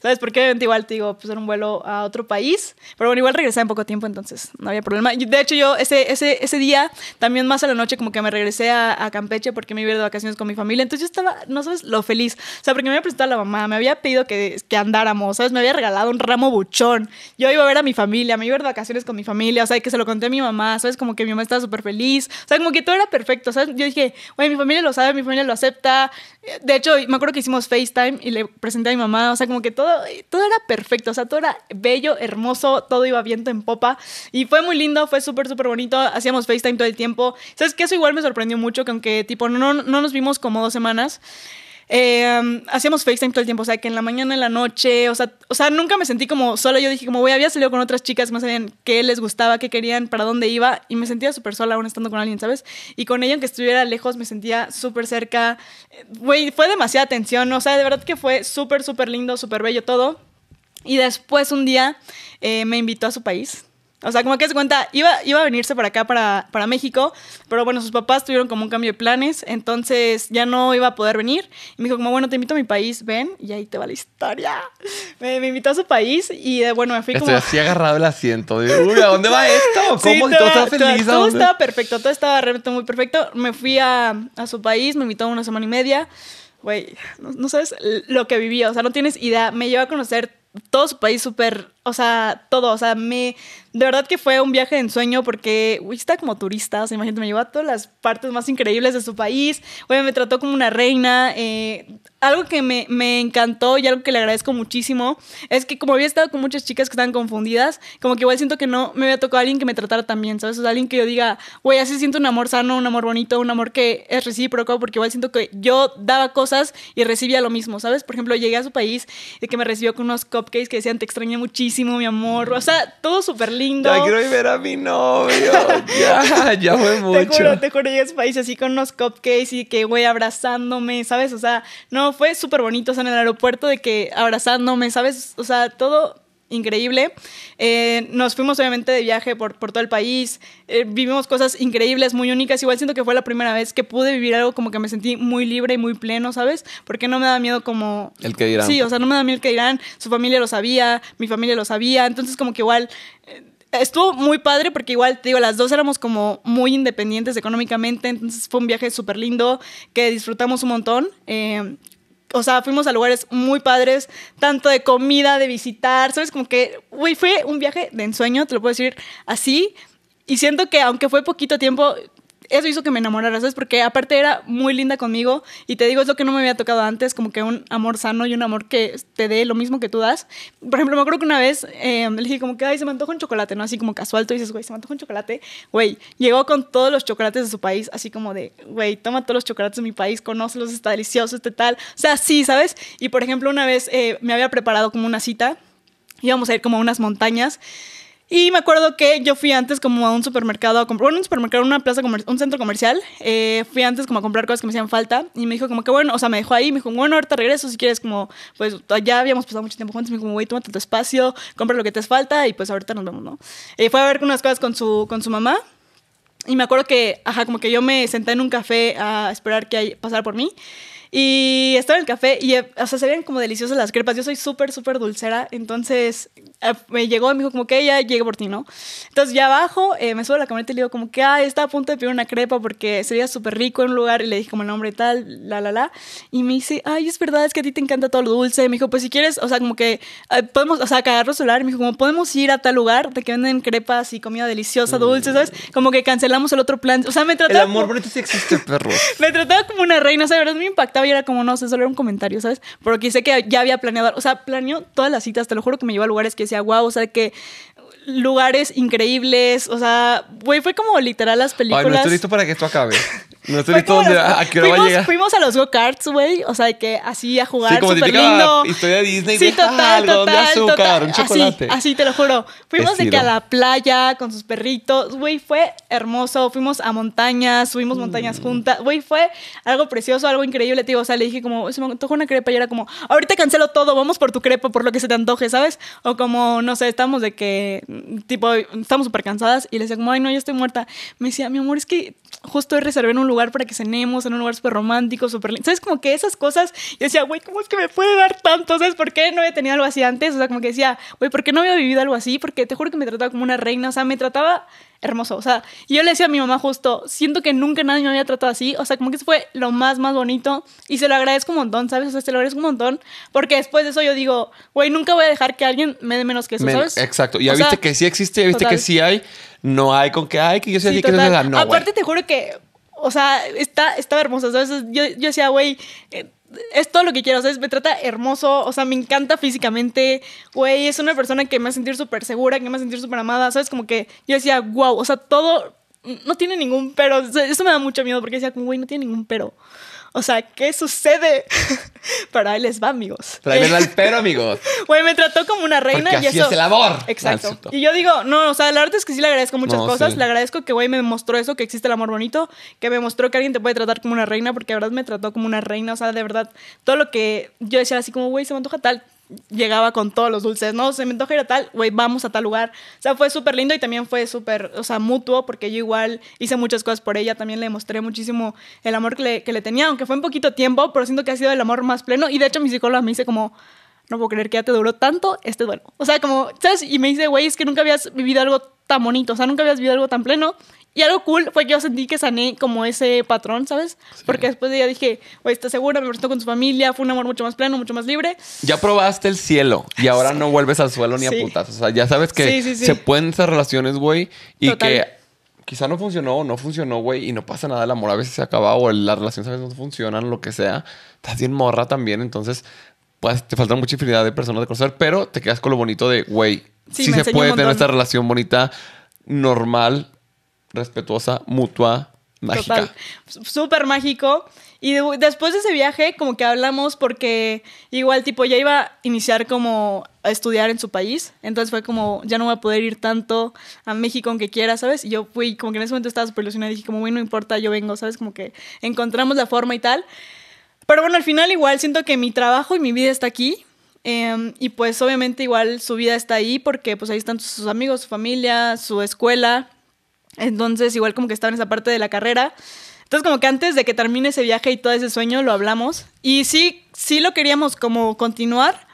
¿Sabes por qué? Igual te digo, pues era un vuelo a otro país. Pero bueno, igual regresé en poco tiempo, entonces no había problema. De hecho, yo ese, ese, ese día, también más a la noche, como que me regresé a, Campeche porque me iba de vacaciones con mi familia. Entonces yo estaba, no sabes, lo feliz. O sea, porque me había presentado a la mamá, me había pedido que, que andáramos, ¿sabes? Me había regalado un ramo buchón. Yo iba a ver a mi familia, me iba de vacaciones con mi familia, o sea, que se lo conté a mi mamá, ¿sabes? Como que mi mamá estaba súper feliz. O sea, como que todo era perfecto, ¿sabes? Yo dije, oye, mi familia lo sabe, mi familia lo acepta. De hecho, me acuerdo que hicimos FaceTime y le presenté a mi mamá, o sea, como que todo, todo era perfecto, o sea, todo era bello, hermoso, todo iba viento en popa y fue muy lindo, fue súper, súper bonito, hacíamos FaceTime todo el tiempo. ¿Sabes que Eso igual me sorprendió mucho, que aunque tipo no, no nos vimos como dos semanas. Em, hacíamos FaceTime todo el tiempo, o sea, que en la mañana, en la noche, o sea, nunca me sentí como sola. Yo dije, como, güey, había salido con otras chicas Más no sabían qué les gustaba, qué querían, para dónde iba, y me sentía súper sola aún estando con alguien, ¿sabes? Y con ella, aunque estuviera lejos, me sentía súper cerca. Güey, fue demasiada tensión, o sea, de verdad que fue súper, súper lindo, súper bello todo. Y después un día eh, me invitó a su país, o sea, como que se cuenta, iba, iba a venirse para acá, para, para México, pero bueno, sus papás tuvieron como un cambio de planes, entonces ya no iba a poder venir. Y me dijo como, bueno, te invito a mi país, ven, y ahí te va la historia. [laughs] Me, invitó a su país y eh, bueno, me fui Estoy como... así [laughs] agarrado el asiento. De, Uy, ¿a dónde va esto? ¿Cómo? todo, estaba feliz. Todo, estaba perfecto, todo estaba realmente muy perfecto. Me fui a, a su país, me invitó una semana y media. Güey, no, no sabes lo que vivía, o sea, no tienes idea. Me llevó a conocer todo su país súper o sea, todo, o sea, me, de verdad que fue un viaje de ensueño porque uy, está como turista, o sea, imagínate, me llevó a todas las partes más increíbles de su país, oye, me trató como una reina, eh, algo que me, me, encantó y algo que le agradezco muchísimo es que como había estado con muchas chicas que estaban confundidas, como que igual siento que no me había tocado a alguien que me tratara También, ¿sabes? O sea, alguien que yo diga, güey, así siento un amor sano, un amor bonito, un amor que es recíproco, porque igual siento que yo daba cosas y recibía lo mismo, ¿sabes? Por ejemplo, llegué a su país y que me recibió con unos cupcakes que decían, te extrañé muchísimo mi amor. O sea, todo súper lindo. Ya quiero ir ver a mi novio. ya, [laughs] ya fue mucho. Te juro, te juro, llegué a país así con unos cupcakes y que, güey, abrazándome, ¿sabes? O sea, no, fue súper bonito. O sea, en el aeropuerto de que abrazándome, ¿sabes? O sea, todo increíble. Eh, nos fuimos obviamente de viaje por, por todo el país, eh, vivimos cosas increíbles, muy únicas. Igual siento que fue la primera vez que pude vivir algo como que me sentí muy libre y muy pleno, ¿sabes? Porque no me da miedo como... El que dirán. Sí, o sea, no me da miedo el que dirán, su familia lo sabía, mi familia lo sabía, entonces como que igual... Eh, estuvo muy padre porque igual, te digo, las dos éramos como muy independientes económicamente, entonces fue un viaje súper lindo que disfrutamos un montón. Eh, o sea, fuimos a lugares muy padres, tanto de comida, de visitar, ¿sabes? Como que, güey, fue un viaje de ensueño, te lo puedo decir así. Y siento que aunque fue poquito tiempo, eso hizo que me enamorara, ¿sabes? Porque aparte era muy linda conmigo y te digo, es lo que no me había tocado antes, como que un amor sano y un amor que te dé lo mismo que tú das. Por ejemplo, me acuerdo que una vez em, le dije como que, ay, se me antoja un chocolate, ¿no? Así como casual, tú dices, güey, se me antoja un chocolate. Güey, llegó con todos los chocolates de su país, así como de, güey, toma todos los chocolates de mi país, conócelos, está delicioso, este tal. O sea, sí, ¿sabes? Y por ejemplo, una vez eh, me había preparado como una cita, íbamos a ir como a unas montañas. Y me acuerdo que yo fui antes como a un supermercado, a comprar, bueno, un supermercado, una plaza, un centro comercial. Eh, fui antes como a comprar cosas que me hacían falta. Y me dijo como que bueno, o sea, me dejó ahí. Me dijo, bueno, ahorita regreso si quieres como, pues ya habíamos pasado mucho tiempo juntos. Me dijo, güey, tómate tu espacio, compra lo que te falta y pues ahorita nos vemos, ¿no? Eh, fue a ver unas cosas con su, con su mamá. Y me acuerdo que, ajá, como que yo me senté en un café a esperar que pasara por mí. Y estaba en el café y, eh, o sea, se veían como deliciosas las crepas. Yo soy súper, súper dulcera. Entonces eh, me llegó y me dijo, como que ya llegué por ti, ¿no? Entonces ya abajo eh, me subo a la camioneta y le digo, como que, ah, está a punto de pedir una crepa porque sería súper rico en un lugar. Y le dije, como el nombre tal, la, la, la. Y me dice, ay, es verdad, es que a ti te encanta todo lo dulce. me dijo, pues si quieres, o sea, como que podemos, o sea, cagarlo solar. Y me dijo, como podemos ir a tal lugar de que venden crepas y comida deliciosa, mm. dulce, ¿sabes? Como que cancelamos el otro plan. O sea, me trataba. El amor como... bonito sí existe, perro. [laughs] me trataba como una reina, o verdad me impactó y era como, no sé, solo era un comentario, ¿sabes? Porque sé que ya había planeado, o sea, planeó todas las citas, te lo juro que me llevó a lugares que decía, wow, o sea, que lugares increíbles, o sea, güey, fue como literal las películas. Ay, no estoy listo para que esto acabe. [laughs] No estoy listo a, qué hora fuimos, a Fuimos a los go-karts, güey. O sea, que así a jugar. Sí, super lindo. Ah, historia de Disney. Sí, de total, algo, de azúcar, un chocolate. Así, así, te lo juro. Fuimos de que a la playa con sus perritos. Güey, fue hermoso. Fuimos a montañas, subimos montañas mm. juntas. Güey, fue algo precioso, algo increíble. Tío, o sea, le dije como, se me antoja una crepa. Y era como, ahorita cancelo todo, vamos por tu crepa, por lo que se te antoje, ¿sabes? O como, no sé, estamos de que, tipo, estamos súper cansadas. Y le decía como, ay, no, yo estoy muerta. Me decía, mi amor, es que justo hoy reservé en un lugar para que cenemos, en un lugar súper romántico, súper lindo. ¿Sabes? Como que esas cosas, yo decía, güey, ¿cómo es que me puede dar tanto? ¿Sabes por qué no había tenido algo así antes? O sea, como que decía, güey, ¿por qué no había vivido algo así? Porque te juro que me trataba como una reina, o sea, me trataba hermoso. O sea, yo le decía a mi mamá justo, siento que nunca nadie me había tratado así. O sea, como que fue lo más, más bonito. Y se lo agradezco un montón, ¿sabes? O sea, se lo agradezco un montón. Porque después de eso yo digo, güey, nunca voy a dejar que alguien me dé menos que eso, ¿sabes? Exacto. Ya viste que sí existe, ya viste que sí hay. No hay con que, hay que yo sea sí, así, que no, Aparte, te juro que, o sea, está, estaba hermoso, ¿sabes? Yo, yo decía, güey... Eh, es todo lo que quiero, o sea, me trata hermoso, o sea, me encanta físicamente, güey, es una persona que me hace sentir súper segura, que me hace sentir súper amada, ¿sabes? Como que yo decía, wow, o sea, todo, no tiene ningún pero, eso me da mucho miedo porque decía, güey, no tiene ningún pero. O sea, ¿qué sucede? [laughs] para ahí les va, amigos. es al [laughs] pero, amigos. Güey, me trató como una reina y así es el amor. Exacto. Ah, y yo digo, no, o sea, la verdad es que sí le agradezco muchas cosas. Le agradezco que, güey, me mostró eso, que existe el amor bonito, que me mostró que alguien te puede tratar como una reina, porque de verdad me trató como una reina. O sea, de verdad, todo lo que yo decía así como, güey, se me antoja tal, llegaba con todos los dulces, no, se me antoja ir a tal, güey, vamos a tal lugar. O sea, fue súper lindo y también fue súper, o sea, mutuo, porque yo igual hice muchas cosas por ella, también le mostré muchísimo el amor que le, tenía, aunque fue un poquito tiempo, pero siento que ha sido el amor más pleno. Y de hecho mi psicóloga me dice como, no puedo creer que ya te duró tanto este duelo. O sea, como, ¿sabes? Y me dice, güey, es que nunca habías vivido algo tan bonito, o sea, nunca habías vivido algo tan pleno. Y algo cool fue que yo sentí que sané como ese patrón, ¿sabes? Porque después de ella dije, güey, ¿estás segura, me presentó con su familia, fue un amor mucho más pleno, mucho más libre. Ya probaste el cielo y ah, ahora no vuelves al suelo ni a putas. O sea, ya sabes que se pueden esas relaciones, güey, y que quizá no funcionó o no funcionó, güey, y no pasa nada, el amor a veces se acaba o las relaciones a veces no funcionan, lo que sea. Estás bien morra también, entonces pues, te falta mucha infinidad de personas de conocer, pero te quedas con lo bonito de, güey, sí se puede tener esta relación bonita normal respetuosa, mutua, mágica. Súper mágico. Y después de ese viaje, como que hablamos porque igual, tipo, ya iba a iniciar como a estudiar en su país. Entonces fue como, ya no voy a poder ir tanto a México aunque quiera, ¿sabes? Y yo fui, como que en ese momento estaba súper ilusionada. Dije, como, bueno, no importa, yo vengo, ¿sabes? Como que encontramos la forma y tal. Pero bueno, al final igual siento que mi trabajo y mi vida está aquí. Em, y pues obviamente igual su vida está ahí porque pues ahí están sus amigos, su familia, su escuela. Entonces, igual como que estaba en esa parte de la carrera. Entonces, como que antes de que termine ese viaje y todo ese sueño, lo hablamos. Y sí, sí lo queríamos como continuar,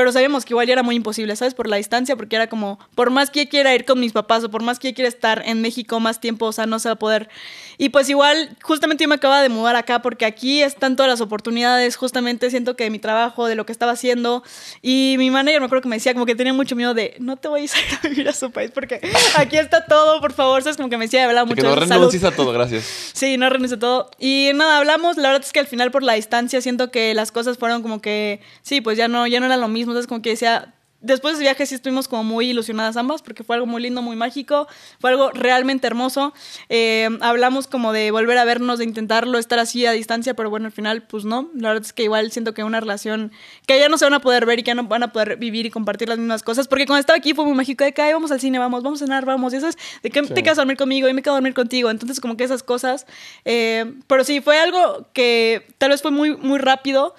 pero sabíamos que igual ya era muy imposible, ¿sabes? Por la distancia, porque era como, por más que quiera ir con mis papás o por más que quiera estar en México más tiempo, o sea, no se va a poder. Y pues igual, justamente yo me acababa de mudar acá porque aquí están todas las oportunidades, justamente siento que de mi trabajo, de lo que estaba haciendo. Y mi manager me acuerdo que me decía como que tenía mucho miedo de, no te voy a ir a vivir a su país porque aquí está todo, por favor, ¿sabes? Como que me decía, hablaba mucho. Que no a todo, gracias. [laughs] Sí, no a todo. Y nada, hablamos, la verdad es que al final por la distancia siento que las cosas fueron como que, sí, pues ya no, ya no era lo mismo como que decía, después de ese viaje sí estuvimos como muy ilusionadas ambas porque fue algo muy lindo, muy mágico, fue algo realmente hermoso. Eh, hablamos como de volver a vernos, de intentarlo, estar así a distancia, pero bueno, al final pues no. La verdad es que igual siento que una relación que ya no se van a poder ver y que ya no van a poder vivir y compartir las mismas cosas, porque cuando estaba aquí fue muy mágico de que vamos al cine, vamos, vamos a cenar, vamos, y eso es de que te quedas a dormir conmigo y me quedo a dormir contigo. Entonces como que esas cosas, eh, pero sí, fue algo que tal vez fue muy, muy rápido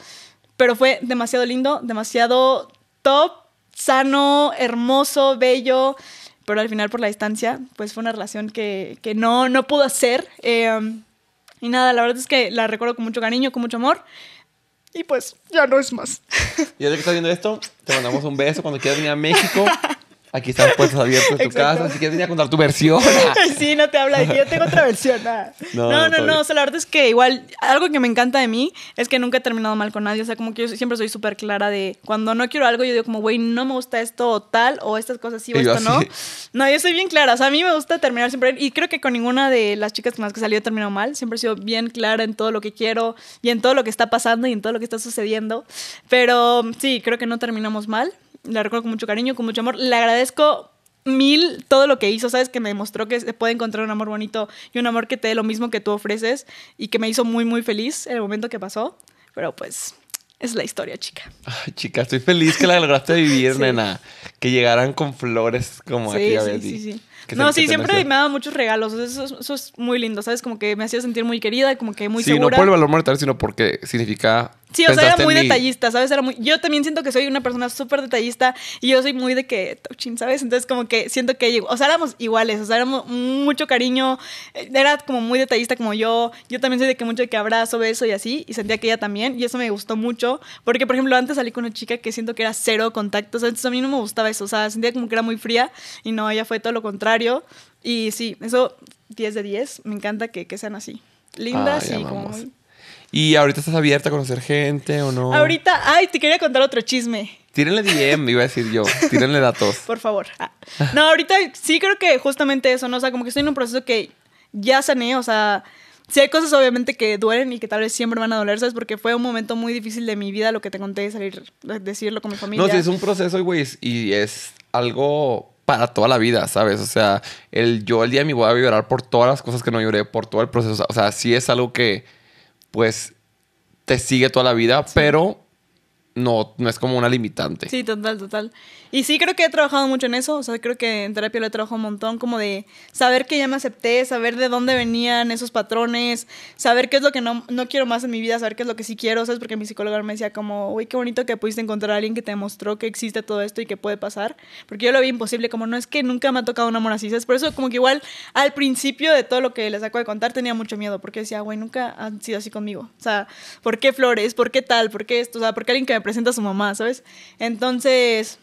pero fue demasiado lindo, demasiado top, sano, hermoso, bello, pero al final por la distancia, pues fue una relación que, no, pudo hacer. Em, y nada, la verdad es que la recuerdo con mucho cariño, con mucho amor. Y pues ya no es más. [laughs] Y ahora que estás viendo esto, te mandamos un beso cuando quieras venir a México. [laughs] Aquí están puestos abiertos en tu casa. así que a contar tu versión. [laughs] sí, no te habla de yo tengo otra versión. Ah. [laughs] No, no, no. O sea, la verdad es que igual, algo que me encanta de mí es que nunca he terminado mal con nadie. O sea, como que yo siempre soy súper clara de cuando no quiero algo, yo digo como, güey, no me gusta esto o tal, o estas cosas sí o esto no. No, yo soy bien clara. O sea, a mí me gusta terminar siempre. Y creo que con ninguna de las chicas con las que salió he terminado mal. Siempre he sido bien clara en todo lo que quiero y en todo lo que está pasando y en todo lo que está sucediendo. Pero sí, creo que no terminamos mal la recuerdo con mucho cariño, con mucho amor. Le agradezco mil todo lo que hizo, ¿sabes? Que me demostró que se puede encontrar un amor bonito y un amor que te dé lo mismo que tú ofreces y que me hizo muy, muy feliz en el momento que pasó. Pero pues es la historia, chica. Ay, chica, estoy feliz que la lograste vivir, [laughs] nena. Que llegaran con flores como aquí a Sí, sí, sí. no, sí, siempre me daba muchos regalos. Eso, es muy lindo, ¿sabes? Como que me hacía sentir muy querida, y como que muy sí, segura. Sí, no por el valor monetario, sino porque significa Sí, o sea, era muy detallista, ¿sabes? Era muy... Yo también siento que soy una persona súper detallista y yo soy muy de que touching, ¿sabes? Entonces como que siento que, o sea, éramos iguales, o sea, éramos mucho cariño, eh, era como muy detallista como yo, yo también soy de que mucho de que abrazo, beso y así, y sentía que ella también, y eso me gustó mucho, porque por ejemplo antes salí con una chica que siento que era cero contacto, o sea, entonces a mí no me gustaba eso, o sea, sentía como que era muy fría y no, ella fue todo lo contrario, y sí, eso 10 de 10, me encanta que, que sean así, lindas y como ¿Y ahorita estás abierta a conocer gente o no? Ahorita, ay, te quería contar otro chisme. Tírenle DM, iba a decir yo. Tírenle datos. [laughs] Por favor. Ah. No, ahorita sí creo que justamente eso, ¿no? O sea, como que estoy en un proceso que ya sané, o sea, sí hay cosas obviamente que duelen y que tal vez siempre van a doler, ¿sabes? Porque fue un momento muy difícil de mi vida lo que te conté, de salir, decirlo con mi familia. No, sí, es un proceso, güey, y es algo para toda la vida, ¿sabes? O sea, el, yo el día de mi boda voy a llorar por todas las cosas que no lloré, por todo el proceso. O sea, sí es algo que pues te sigue toda la vida, pero no, no es como una limitante. Sí, total, total. Y sí creo que he trabajado mucho en eso, o sea, creo que en terapia lo he trabajado un montón, como de saber que ya me acepté, saber de dónde venían esos patrones, saber qué es lo que no, quiero más en mi vida, saber qué es lo que sí quiero, ¿sabes? Porque mi psicóloga me decía como, uy, qué bonito que pudiste encontrar a alguien que te mostró que existe todo esto y que puede pasar, porque yo lo vi imposible, como no es que nunca me ha tocado un amor así, ¿sabes? Por eso como que igual al principio de todo lo que les acabo de contar tenía mucho miedo, porque decía, güey, nunca han sido así conmigo, o sea, ¿por qué flores? ¿Por qué tal? ¿Por qué esto? O sea, ¿por qué alguien que presenta a su mamá, ¿sabes? Entonces,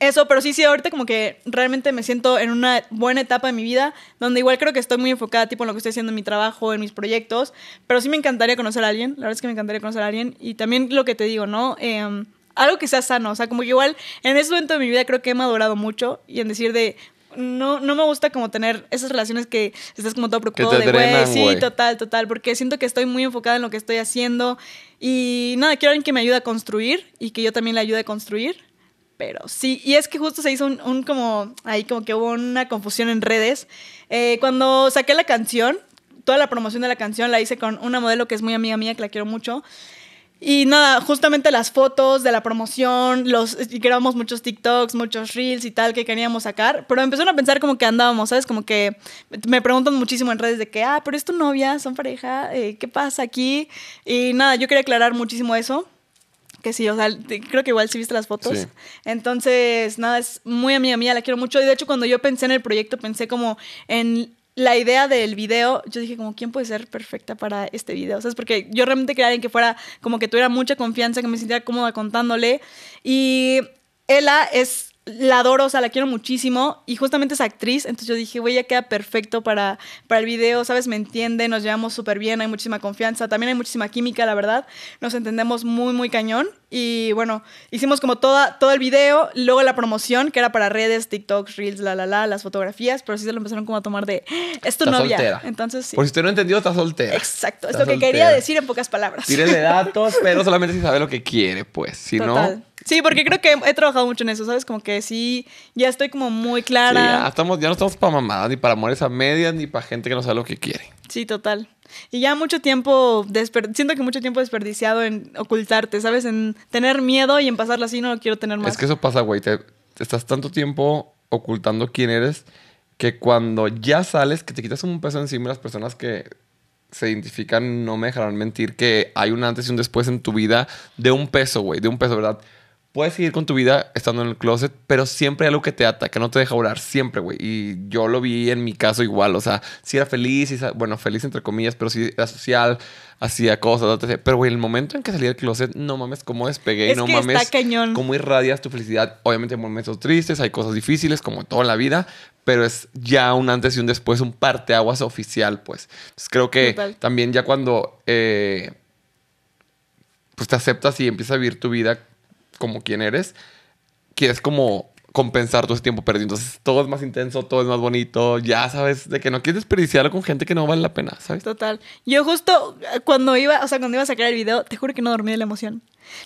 eso, pero sí, sí, ahorita como que realmente me siento en una buena etapa de mi vida, donde igual creo que estoy muy enfocada, tipo, en lo que estoy haciendo en mi trabajo, en mis proyectos, pero sí me encantaría conocer a alguien, la verdad es que me encantaría conocer a alguien, y también lo que te digo, ¿no? Em, algo que sea sano, o sea, como que igual en ese momento de mi vida creo que he madurado mucho y en decir de, no, me gusta como tener esas relaciones que estás como todo preocupado de güey, sí, total, total, porque siento que estoy muy enfocada en lo que estoy haciendo y nada, quiero alguien que me ayude a construir y que yo también le ayude a construir. Pero sí, y es que justo se hizo un, como, ahí como que hubo una confusión en redes. Eh, cuando saqué la canción, toda la promoción de la canción la hice con una modelo que es muy amiga mía, que la quiero mucho. Y nada, justamente las fotos de la promoción, los grabamos muchos TikToks, muchos reels y tal que queríamos sacar, pero empezaron a pensar como que andábamos, ¿sabes? Como que me preguntan muchísimo en redes de que, ah, pero es tu novia, son pareja, eh, ¿qué pasa aquí? Y nada, yo quería aclarar muchísimo eso que sí, o sea, creo que igual sí viste las fotos. Entonces, nada, es muy amiga mía, la quiero mucho. Y de hecho, cuando yo pensé en el proyecto, pensé como en la idea del video, yo dije como, ¿quién puede ser perfecta para este video? O sea, es porque yo realmente quería alguien que fuera, como que tuviera mucha confianza, que me sintiera cómoda contándole. Y Ella es la adoro, o sea, la quiero muchísimo. Y justamente es actriz, entonces yo dije, güey, ya queda perfecto para, para el video, ¿sabes? Me entiende, nos llevamos súper bien, hay muchísima confianza, también hay muchísima química, la verdad. Nos entendemos muy, muy cañón. Y bueno, hicimos como toda, todo el video, luego la promoción, que era para redes, TikTok, Reels, la, la, la, las fotografías, pero sí se lo empezaron como a tomar de, es tu novia. Entonces, sí. Por si usted no entendió, está soltera. Exacto, es lo que quería decir en pocas palabras. de [laughs] datos, pero solamente si sabe lo que quiere, pues. Si no Sí, porque creo que he trabajado mucho en eso, ¿sabes? Como que sí, ya estoy como muy clara. Sí, ya, estamos, ya no estamos para mamadas, ni para amores a medias, ni para gente que no sabe lo que quiere. Sí, total. Y ya mucho tiempo, siento que mucho tiempo desperdiciado en ocultarte, ¿sabes? En tener miedo y en pasarlo así, no quiero tener más. Es que eso pasa, güey. Te, estás tanto tiempo ocultando quién eres que cuando ya sales, que te quitas un peso encima las personas que se identifican, no me dejarán mentir, que hay un antes y un después en tu vida de un peso, güey, de un peso, ¿verdad? puedes seguir con tu vida estando en el closet, pero siempre hay algo que te ata, no te deja orar, siempre, güey. Y yo lo vi en mi caso igual, o sea, sí era feliz, bueno, feliz entre comillas, pero sí era social, hacía cosas, Pero, güey, el momento en que salí del closet, no mames, cómo despegué, no mames, cómo irradias tu felicidad. Obviamente hay momentos tristes, hay cosas difíciles, como toda la vida, pero es ya un antes y un después, un parteaguas oficial, pues. creo que también ya cuando... Eh, pues te aceptas y empiezas a vivir tu vida como quien eres, quieres como compensar todo ese tiempo perdido. Entonces todo es más intenso, todo es más bonito, ya sabes, de que no quieres desperdiciarlo con gente que no vale la pena, ¿sabes? Total. Yo justo eh, cuando iba, o sea, cuando iba a sacar el video, te juro que no dormí de la emoción.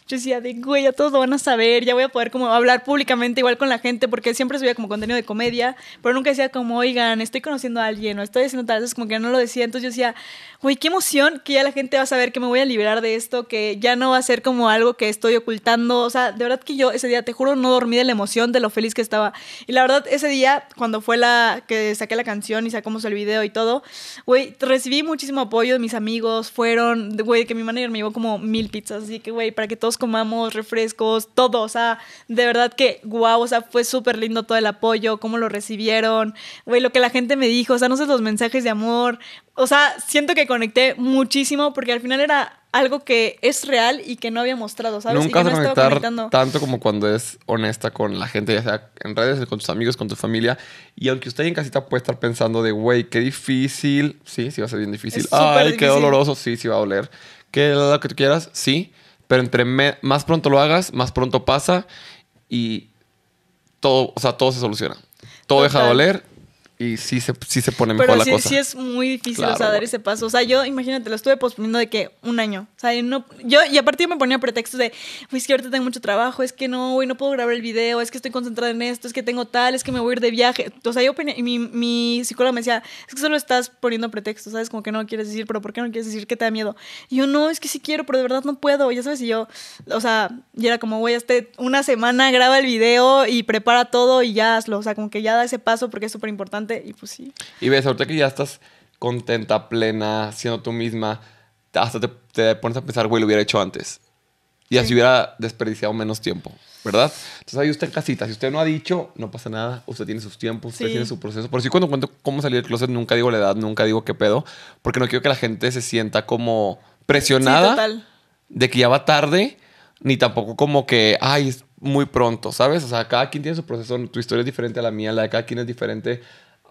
Yo decía, güey, ya todos lo van a saber, ya voy a poder como hablar públicamente igual con la gente, porque siempre subía como contenido de comedia, pero nunca decía como, oigan, estoy conociendo a alguien o estoy haciendo tal, como que no lo decía. Entonces yo decía, güey, qué emoción que ya la gente va a saber que me voy a liberar de esto, que ya no va a ser como algo que estoy ocultando. O sea, de verdad que yo ese día, te juro, no dormí de la emoción, de lo feliz que estaba. Y la verdad, ese día, cuando fue la que saqué la canción y sacamos el video y todo, güey, recibí muchísimo apoyo de mis amigos, fueron, güey, que mi manager me llevó como mil pizzas, así que, güey, para que que todos comamos refrescos, todo, o sea, de verdad que guau, o sea, fue súper lindo todo el apoyo, cómo lo recibieron, güey, lo que la gente me dijo, o sea, no sé, los mensajes de amor, o sea, siento que conecté muchísimo porque al final era algo que es real y que no había mostrado, ¿sabes? Nunca se he no tanto como cuando es honesta con la gente, ya sea en redes, con tus amigos, con tu familia. Y aunque usted en casita puede estar pensando de, güey, qué difícil. Sí, sí va a ser bien difícil. Ay, qué doloroso. Sí, sí va a doler. Que lo que tú quieras, sí. Pero entre más pronto lo hagas, más pronto pasa y todo, o sea, todo se soluciona. Todo deja de doler y sí se, sí se pone mejor Pero sí, sí es muy difícil, dar ese paso. O sea, yo, imagínate, lo estuve posponiendo de que un año. O sea, no, yo, y aparte yo me ponía pretextos de, uy, es que ahorita tengo mucho trabajo, es que no, uy, no puedo grabar el video, es que estoy concentrada en esto, es que tengo tal, es que me voy a ir de viaje. O sea, yo, y mi, mi psicóloga me decía, es que solo estás poniendo pretextos, ¿sabes? Como que no quieres decir, pero ¿por qué no quieres decir que te da miedo? Y yo, no, es que sí quiero, pero de verdad no puedo. Ya sabes, y yo, o sea, y era como, güey, este, una semana graba el video y prepara todo y ya hazlo. O sea, como que ya da ese paso porque es súper importante y pues sí. Y ves, ahorita que ya estás contenta, plena, siendo tú misma, hasta te, pones a pensar, güey, lo hubiera hecho antes. Y así hubiera desperdiciado menos tiempo, ¿verdad? Entonces ahí usted en casita, si usted no ha dicho, no pasa nada, usted tiene sus tiempos, usted tiene su proceso. Por si cuando cuento cómo salir del closet, nunca digo la edad, nunca digo qué pedo, porque no quiero que la gente se sienta como presionada de que ya va tarde, ni tampoco como que, ay, es muy pronto, ¿sabes? O sea, cada quien tiene su proceso, tu historia es diferente a la mía, la de cada quien es diferente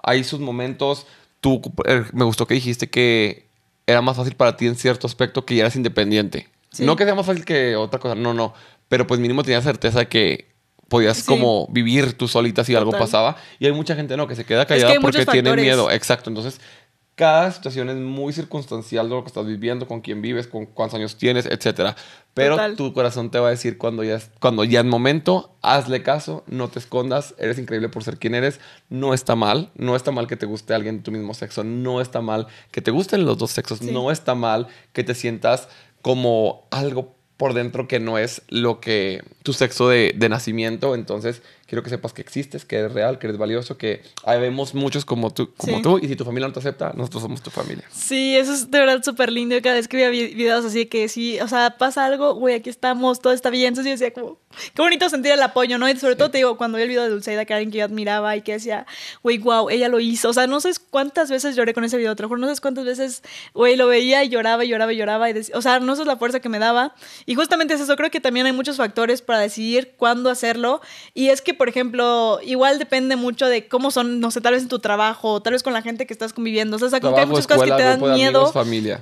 hay sus momentos. Tú eh, me gustó que dijiste que era más fácil para ti en cierto aspecto que ya eras independiente. No que sea más fácil que otra cosa, no, no. Pero pues mínimo tenías certeza que podías como vivir tú solita si algo pasaba. Y hay mucha gente no que se queda callada porque tiene miedo. Exacto. Entonces, cada situación es muy circunstancial de lo que estás viviendo, con quién vives, con cuántos años tienes, etc. Pero tu corazón te va a decir cuando ya, es, cuando ya momento, hazle caso, no te escondas, eres increíble por ser quien eres, no está mal, no está mal que te guste alguien de tu mismo sexo, no está mal que te gusten los dos sexos, no está mal que te sientas como algo por dentro que no es lo que tu sexo de, de nacimiento, entonces quiero que sepas que existes, que eres real, que eres valioso, que vemos muchos como tú, como tú y si tu familia no te acepta, nosotros somos tu familia. Sí, eso es de verdad súper lindo. Cada vez que veía videos así de que sí, o sea, pasa algo, güey, aquí estamos, todo está bien. Entonces yo decía como, qué bonito sentir el apoyo, ¿no? Y sobre todo te digo, cuando vi el video de Dulceida, que alguien que yo admiraba y que decía, güey, wow, ella lo hizo. O sea, no sé cuántas veces lloré con ese video, te no sé cuántas veces, güey, lo veía y lloraba y lloraba y lloraba. Y o sea, no sé la fuerza que me daba. Y justamente es eso, creo que también hay muchos factores para decidir cuándo hacerlo. Y es que por ejemplo, igual depende mucho de cómo son, no sé, tal vez en tu trabajo, tal vez con la gente que estás conviviendo. O sea, hay muchas cosas que te dan miedo.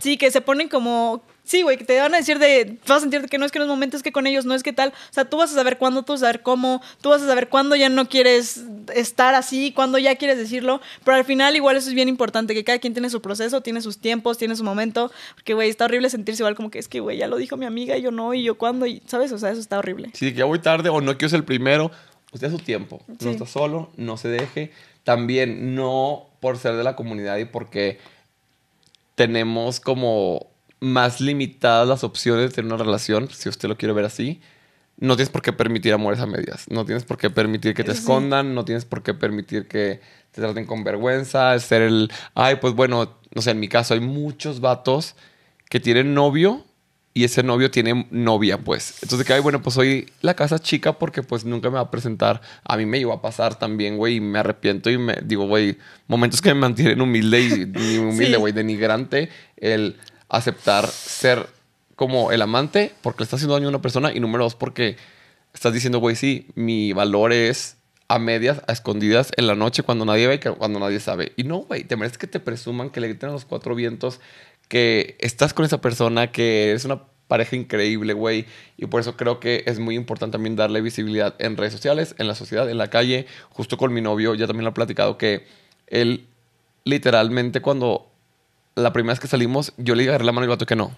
Sí, que se ponen como. Sí, güey, que te van a decir de. Vas a sentir que no es que en los momentos que con ellos no es que tal. O sea, tú vas a saber cuándo, tú vas a saber cómo, tú vas a saber cuándo ya no quieres estar así, cuándo ya quieres decirlo. Pero al final, igual eso es bien importante, que cada quien tiene su proceso, tiene sus tiempos, tiene su momento. Porque, güey, está horrible sentirse igual como que es que, güey, ya lo dijo mi amiga y yo no, y yo cuándo, y, ¿sabes? O sea, eso está horrible. Sí, que ya voy tarde o no quiero ser el primero usted a su tiempo, no está solo, no se deje. También no por ser de la comunidad y porque tenemos como más limitadas las opciones de tener una relación, si usted lo quiere ver así. No tienes por qué permitir amores a medias, no tienes por qué permitir que te escondan, no tienes por qué permitir que te traten con vergüenza, ser el, ay, pues bueno, no sé, en mi caso hay muchos vatos que tienen novio y ese novio tiene novia, pues. Entonces, que, ay, bueno, pues soy la casa chica porque pues nunca me va a presentar. A mí me iba a pasar también, güey, y me arrepiento y me digo, güey, momentos que me mantienen humilde y [laughs] humilde, güey, denigrante, el aceptar ser como el amante porque le está haciendo daño a una persona y número dos porque estás diciendo, güey, sí, mi valor es a medias, a escondidas, en la noche, cuando nadie ve, cuando nadie sabe. Y no, güey, te mereces que te presuman, que le griten los cuatro vientos, que estás con esa persona, que es una pareja increíble, güey. Y por eso creo que es muy importante también darle visibilidad en redes sociales, en la sociedad, en la calle. Justo con mi novio, ya también lo he platicado, que él literalmente cuando la primera vez que salimos, yo le agarré la mano y el vato que no.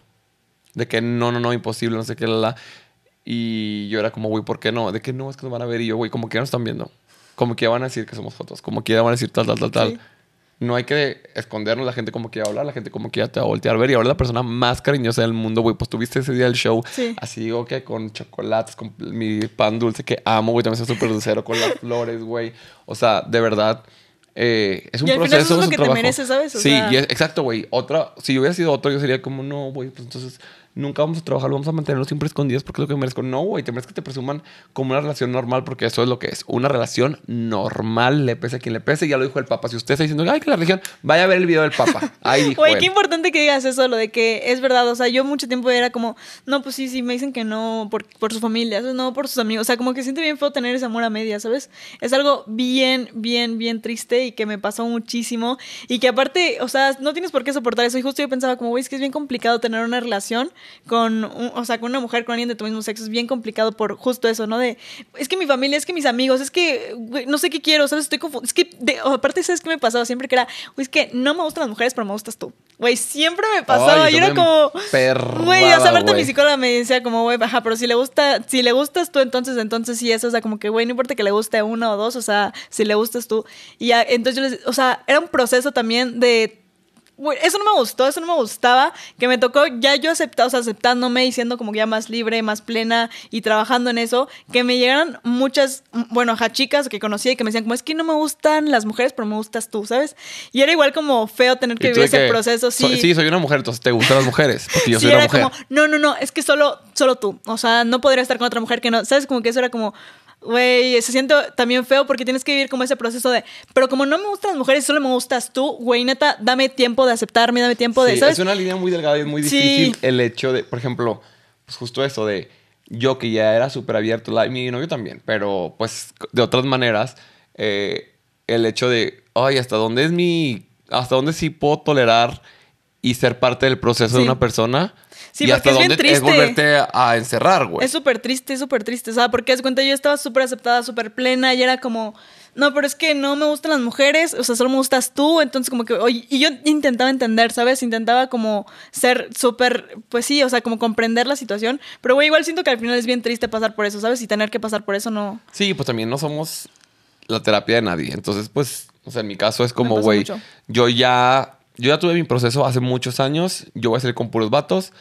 De que no, no, no, imposible, no sé qué, la, la. Y yo era como, güey, ¿por qué no? De que no, es que nos van a ver. Y yo, güey, como que ya nos están viendo. Como que ya van a decir que somos fotos. Como que ya van a decir tal, tal, tal, tal no hay que escondernos. La gente como quiera hablar, la gente como quiera te va a voltear a ver. Y ahora la persona más cariñosa del mundo, güey. Pues tuviste ese día el show. Así digo que con chocolates, con mi pan dulce que amo, güey. También soy súper dulcero con las [laughs] flores, güey. O sea, de verdad. Eh, es un y al proceso, final eso es lo que te mereces, ¿sabes? sí, exacto, güey. Otra, si yo hubiera sido otro, yo sería como, no, güey, pues entonces nunca vamos a trabajar, vamos a mantenerlo siempre escondidos porque es lo que merezco. No, güey, te merezco que te presuman como una relación normal porque eso es lo que es. Una relación normal, le pese a quien le pese. Ya lo dijo el Papa. Si usted está diciendo, ay, que la religión, vaya a ver el video del Papa. Ahí dijo Güey, qué importante que digas eso, lo de que es verdad. O sea, yo mucho tiempo era como, no, pues sí, sí, me dicen que no por, por su familia, no por sus amigos. O sea, como que siente bien feo tener ese amor a media, ¿sabes? Es algo bien, bien, bien triste y que me pasó muchísimo. Y que aparte, o sea, no tienes por qué soportar eso. Y justo yo pensaba, como, güey, es que es bien complicado tener una relación con, o sea, con una mujer, con alguien de tu mismo sexo, es bien complicado por justo eso, ¿no? De, es que mi familia, es que mis amigos, es que güey, no sé qué quiero, ¿sabes? Estoy confundida. Es que, de, aparte, ¿sabes que me pasaba siempre? Que era, es que no me gustan las mujeres, pero me gustas tú. Güey, siempre me pasaba. yo era como, güey, o sea, aparte mi psicóloga me decía como, güey, baja, pero si le gusta, si le gustas tú, entonces, entonces sí eso. o sea, como que, güey, no importa que le guste a uno o dos, o sea, si le gustas tú. Y entonces yo o sea, era un proceso también de eso no me gustó, eso no me gustaba, que me tocó ya yo acepta, aceptándome y siendo como que ya más libre, más plena y trabajando en eso, que me llegaron muchas, bueno, chicas que conocí y que me decían como, es que no me gustan las mujeres, pero me gustas tú, ¿sabes? Y era igual como feo tener que vivir ese proceso. Sí. sí, soy una mujer, entonces te gustan las mujeres, porque yo soy una mujer. Como, no, no, no, es que solo, solo tú, o sea, no podría estar con otra mujer que no, ¿sabes? Como que eso era como, Güey, se siento también feo porque tienes que vivir como ese proceso de, pero como no me gustan las mujeres, solo me gustas tú, güey, neta, dame tiempo de aceptarme, dame tiempo de... Sí, Es una línea muy delgada y es muy difícil el hecho de, por ejemplo, pues justo eso de yo que ya era súper abierto, mi novio también, pero pues de otras maneras, eh, el hecho de, ay, ¿hasta dónde es mi... ¿Hasta dónde sí puedo tolerar y ser parte del proceso de una persona? Sí, porque es bien triste. es volverte a encerrar, güey. Es súper triste, súper triste. O sea, porque es cuenta, yo estaba súper aceptada, súper plena y era como, no, pero es que no me gustan las mujeres, o sea, solo me gustas tú. Entonces, como que, oye, y yo intentaba entender, ¿sabes? Intentaba como ser súper, pues sí, o sea, como comprender la situación. Pero, güey, igual siento que al final es bien triste pasar por eso, ¿sabes? Y tener que pasar por eso no. Sí, pues también no somos la terapia de nadie. Entonces, pues, o sea, en mi caso es como, güey, yo ya yo ya tuve mi proceso hace muchos años. Yo voy a salir con puros vatos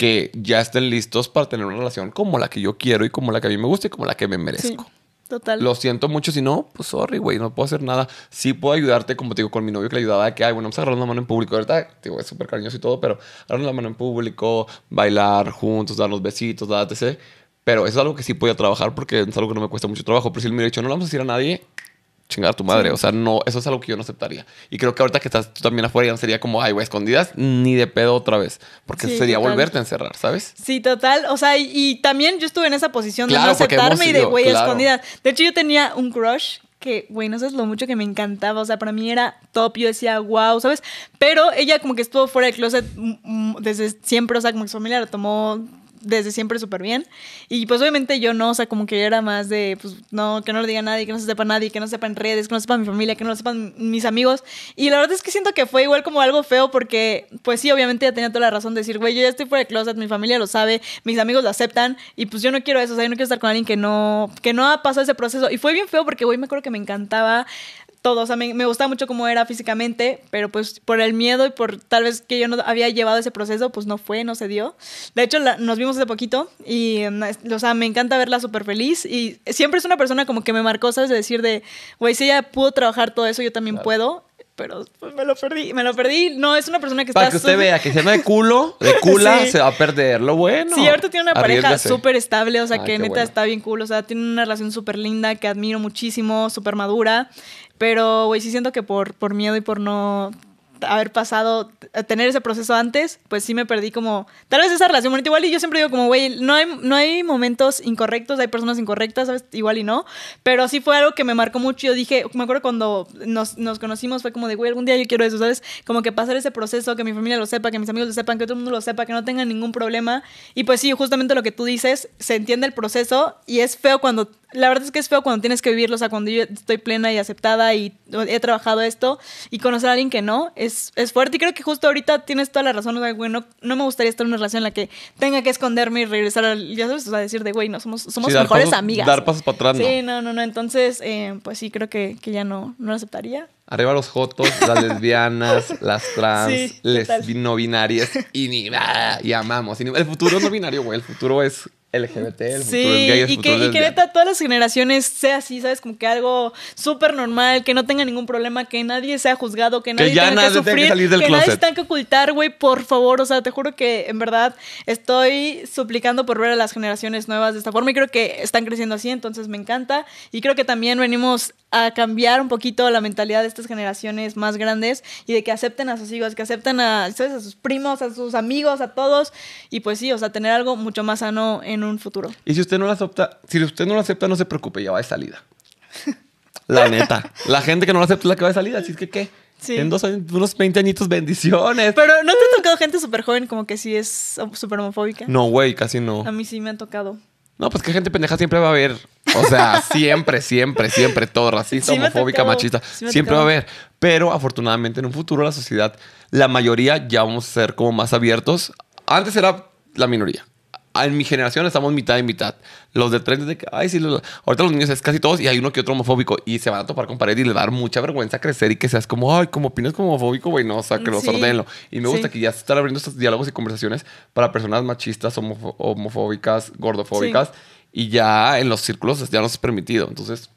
que ya estén listos para tener una relación como la que yo quiero y como la que a mí me gusta y como la que me merezco. Total. Lo siento mucho, si no, pues sorry, güey, no puedo hacer nada. Sí puedo ayudarte, como te digo, con mi novio que le ayudaba, que, ay, bueno, vamos a agarrar la mano en público, ¿verdad? Digo, es súper cariñoso y todo, pero agarrarnos la mano en público, bailar juntos, darnos besitos, etc. Pero eso es algo que sí podía trabajar porque es algo que no me cuesta mucho trabajo. Pero si él me hubiera dicho, no lo vamos a decir a nadie, chingar tu madre. O sea, no, eso es algo que yo no aceptaría. Y creo que ahorita que estás tú también afuera, ya no sería como, ay, güey, escondidas, ni de pedo otra vez. Porque sería volverte a encerrar, ¿sabes? Sí, total. O sea, y, también yo estuve en esa posición de no aceptarme y de, güey, escondidas. De hecho, yo tenía un crush que, güey, no Es lo mucho que me encantaba. O sea, para mí era top. Yo decía, wow, ¿sabes? Pero ella como que estuvo fuera del closet mm, mm, desde siempre. O sea, como que su familia tomó desde siempre súper bien. Y pues obviamente yo no, o sea, como que yo era más de, pues no, que no lo diga nadie, que no se sepa nadie, que no sepa en redes, que no sepa mi familia, que no lo sepan mis amigos. Y la verdad es que siento que fue igual como algo feo porque, pues sí, obviamente ya tenía toda la razón de decir, güey, yo ya estoy fuera de closet, mi familia lo sabe, mis amigos lo aceptan y pues yo no quiero eso, o sea, yo no quiero estar con alguien que no, que no ha pasado ese proceso. Y fue bien feo porque, güey, me acuerdo que me encantaba todo, o sea, me, gusta gustaba mucho cómo era físicamente, pero pues por el miedo y por tal vez que yo no había llevado ese proceso, pues no fue, no se dio. De hecho, nos vimos hace poquito y, em, o sea, me encanta verla súper feliz y siempre es una persona como que me marcó, ¿sabes? De decir de, güey, si ella pudo trabajar todo eso, yo también puedo pero pues, me lo perdí, me lo perdí. No, es una persona que está... Para que usted vea que se me de culo, de [laughs] cula, se va a perder lo bueno. Sí, ahorita tiene una pareja súper estable, o sea, ah, que neta está bien cool, o sea, tiene una relación súper linda que admiro muchísimo, súper madura. Pero, güey, sí siento que por, por miedo y por no haber pasado, a eh, tener ese proceso antes, pues sí me perdí como, tal vez esa relación igual y yo siempre digo como, güey, no hay, no hay momentos incorrectos, hay personas incorrectas, ¿sabes? igual y no, pero sí fue algo que me marcó mucho, yo dije, me acuerdo cuando nos, nos conocimos, fue como de, güey, algún día yo quiero eso, ¿sabes? Como que pasar ese proceso, que mi familia lo sepa, que mis amigos lo sepan, que todo el mundo lo sepa, que no tengan ningún problema, y pues sí, justamente lo que tú dices, se entiende el proceso, y es feo cuando la verdad es que es feo cuando tienes que vivirlo, o sea, cuando yo estoy plena y aceptada y he trabajado esto y conocer a alguien que no, es, fuerte. Y creo que justo ahorita tienes toda la razón, o sea, güey, no, me gustaría estar en una relación en la que tenga que esconderme y regresar al, ya sabes, o sea, decir de, güey, no, somos, somos mejores amigas. Dar pasos para atrás, ¿no? Sí, no, no, no, entonces, eh, pues sí, creo que, ya no, lo aceptaría. Arriba los jotos, las lesbianas, [laughs] las trans, les no binarias y, ni, ah, y amamos. Y el futuro no binario, güey. El futuro es LGBT, el sí, y, que, y que neta todas las generaciones sea así, ¿sabes? Como que algo súper normal, que no tenga ningún problema, que nadie sea juzgado, que nadie que tenga que sufrir, que, nadie tenga que ocultar, güey, por favor. O sea, te juro que en verdad estoy suplicando por ver a las generaciones nuevas de esta forma y creo que están creciendo así, entonces me encanta. Y creo que también venimos a cambiar un poquito la mentalidad de estas generaciones más grandes y de que acepten a sus hijos, que acepten a, a sus primos, a sus amigos, a todos. Y pues sí, o sea, tener algo mucho más sano en en un futuro. Y si usted no la acepta, si usted no la acepta, no se preocupe, ya va de salida. [laughs] La neta. la gente que no la acepta es la que va de salida, así que qué. En unos 20 añitos, bendiciones. Pero ¿no te ha tocado gente súper joven como que sí es súper homofóbica? No, güey, casi no. A mí sí me ha tocado. No, pues que gente pendeja siempre va a haber. O sea, [laughs] siempre, siempre, siempre. Todo racista, homofóbica, machista. siempre va a haber. Pero afortunadamente en un futuro la sociedad, la mayoría ya vamos a ser como más abiertos. Antes era la minoría en mi generación estamos mitad y mitad. Los de tres, de que, ay, sí, ahorita los niños es casi todos y hay uno que otro homofóbico y se van a topar con pared y les dar mucha vergüenza crecer y que seas como, ay, como opinas como homofóbico, güey, no, o sea, que los sí. Y me gusta que ya se están abriendo estos diálogos y conversaciones para personas machistas, homofóbicas, gordofóbicas y ya en los círculos ya no es permitido. Entonces,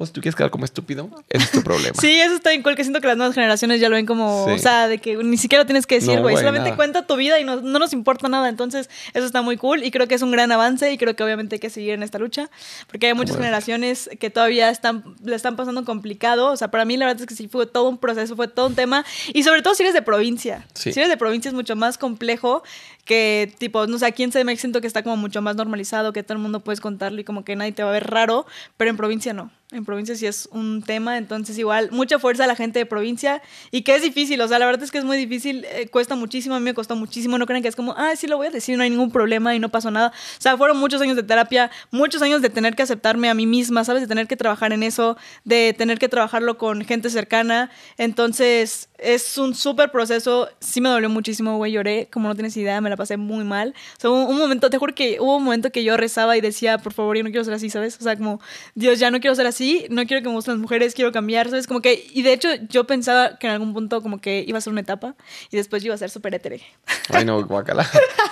pues tú quieres quedar como estúpido, ese es tu problema. [laughs] sí, eso está bien cool, que siento que las nuevas generaciones ya lo ven como, o sea, de que ni siquiera tienes que decir, güey, solamente cuenta tu vida y no, nos importa nada. Entonces, eso está muy cool y creo que es un gran avance y creo que obviamente hay que seguir en esta lucha, porque hay muchas generaciones que todavía están, le están pasando complicado. O sea, para mí la verdad es que sí fue todo un proceso, fue todo un tema y sobre todo si eres de provincia. Si eres de provincia es mucho más complejo que tipo, no sé, aquí en me siento que está como mucho más normalizado, que todo el mundo puedes contarlo y como que nadie te va a ver raro, pero en provincia no. En provincia sí es un tema, entonces igual mucha fuerza a la gente de provincia y que es difícil, o sea, la verdad es que es muy difícil, eh, cuesta muchísimo, a mí me costó muchísimo, no crean que es como, ah, sí lo voy a decir, no hay ningún problema y no pasó nada. O sea, fueron muchos años de terapia, muchos años de tener que aceptarme a mí misma, ¿sabes? De tener que trabajar en eso, de tener que trabajarlo con gente cercana. Entonces, es un súper proceso. Sí me dolió muchísimo, güey. Lloré, como no tienes idea, me la pasé muy mal. O sea, un, un, momento, te juro que hubo un momento que yo rezaba y decía, por favor, yo no quiero ser así, ¿sabes? O sea, como, Dios, ya no quiero ser así, no quiero que me gusten las mujeres, quiero cambiar, ¿sabes? Como que, y de hecho, yo pensaba que en algún punto como que iba a ser una etapa y después iba a ser súper etérea Ay, no, guacala. [laughs]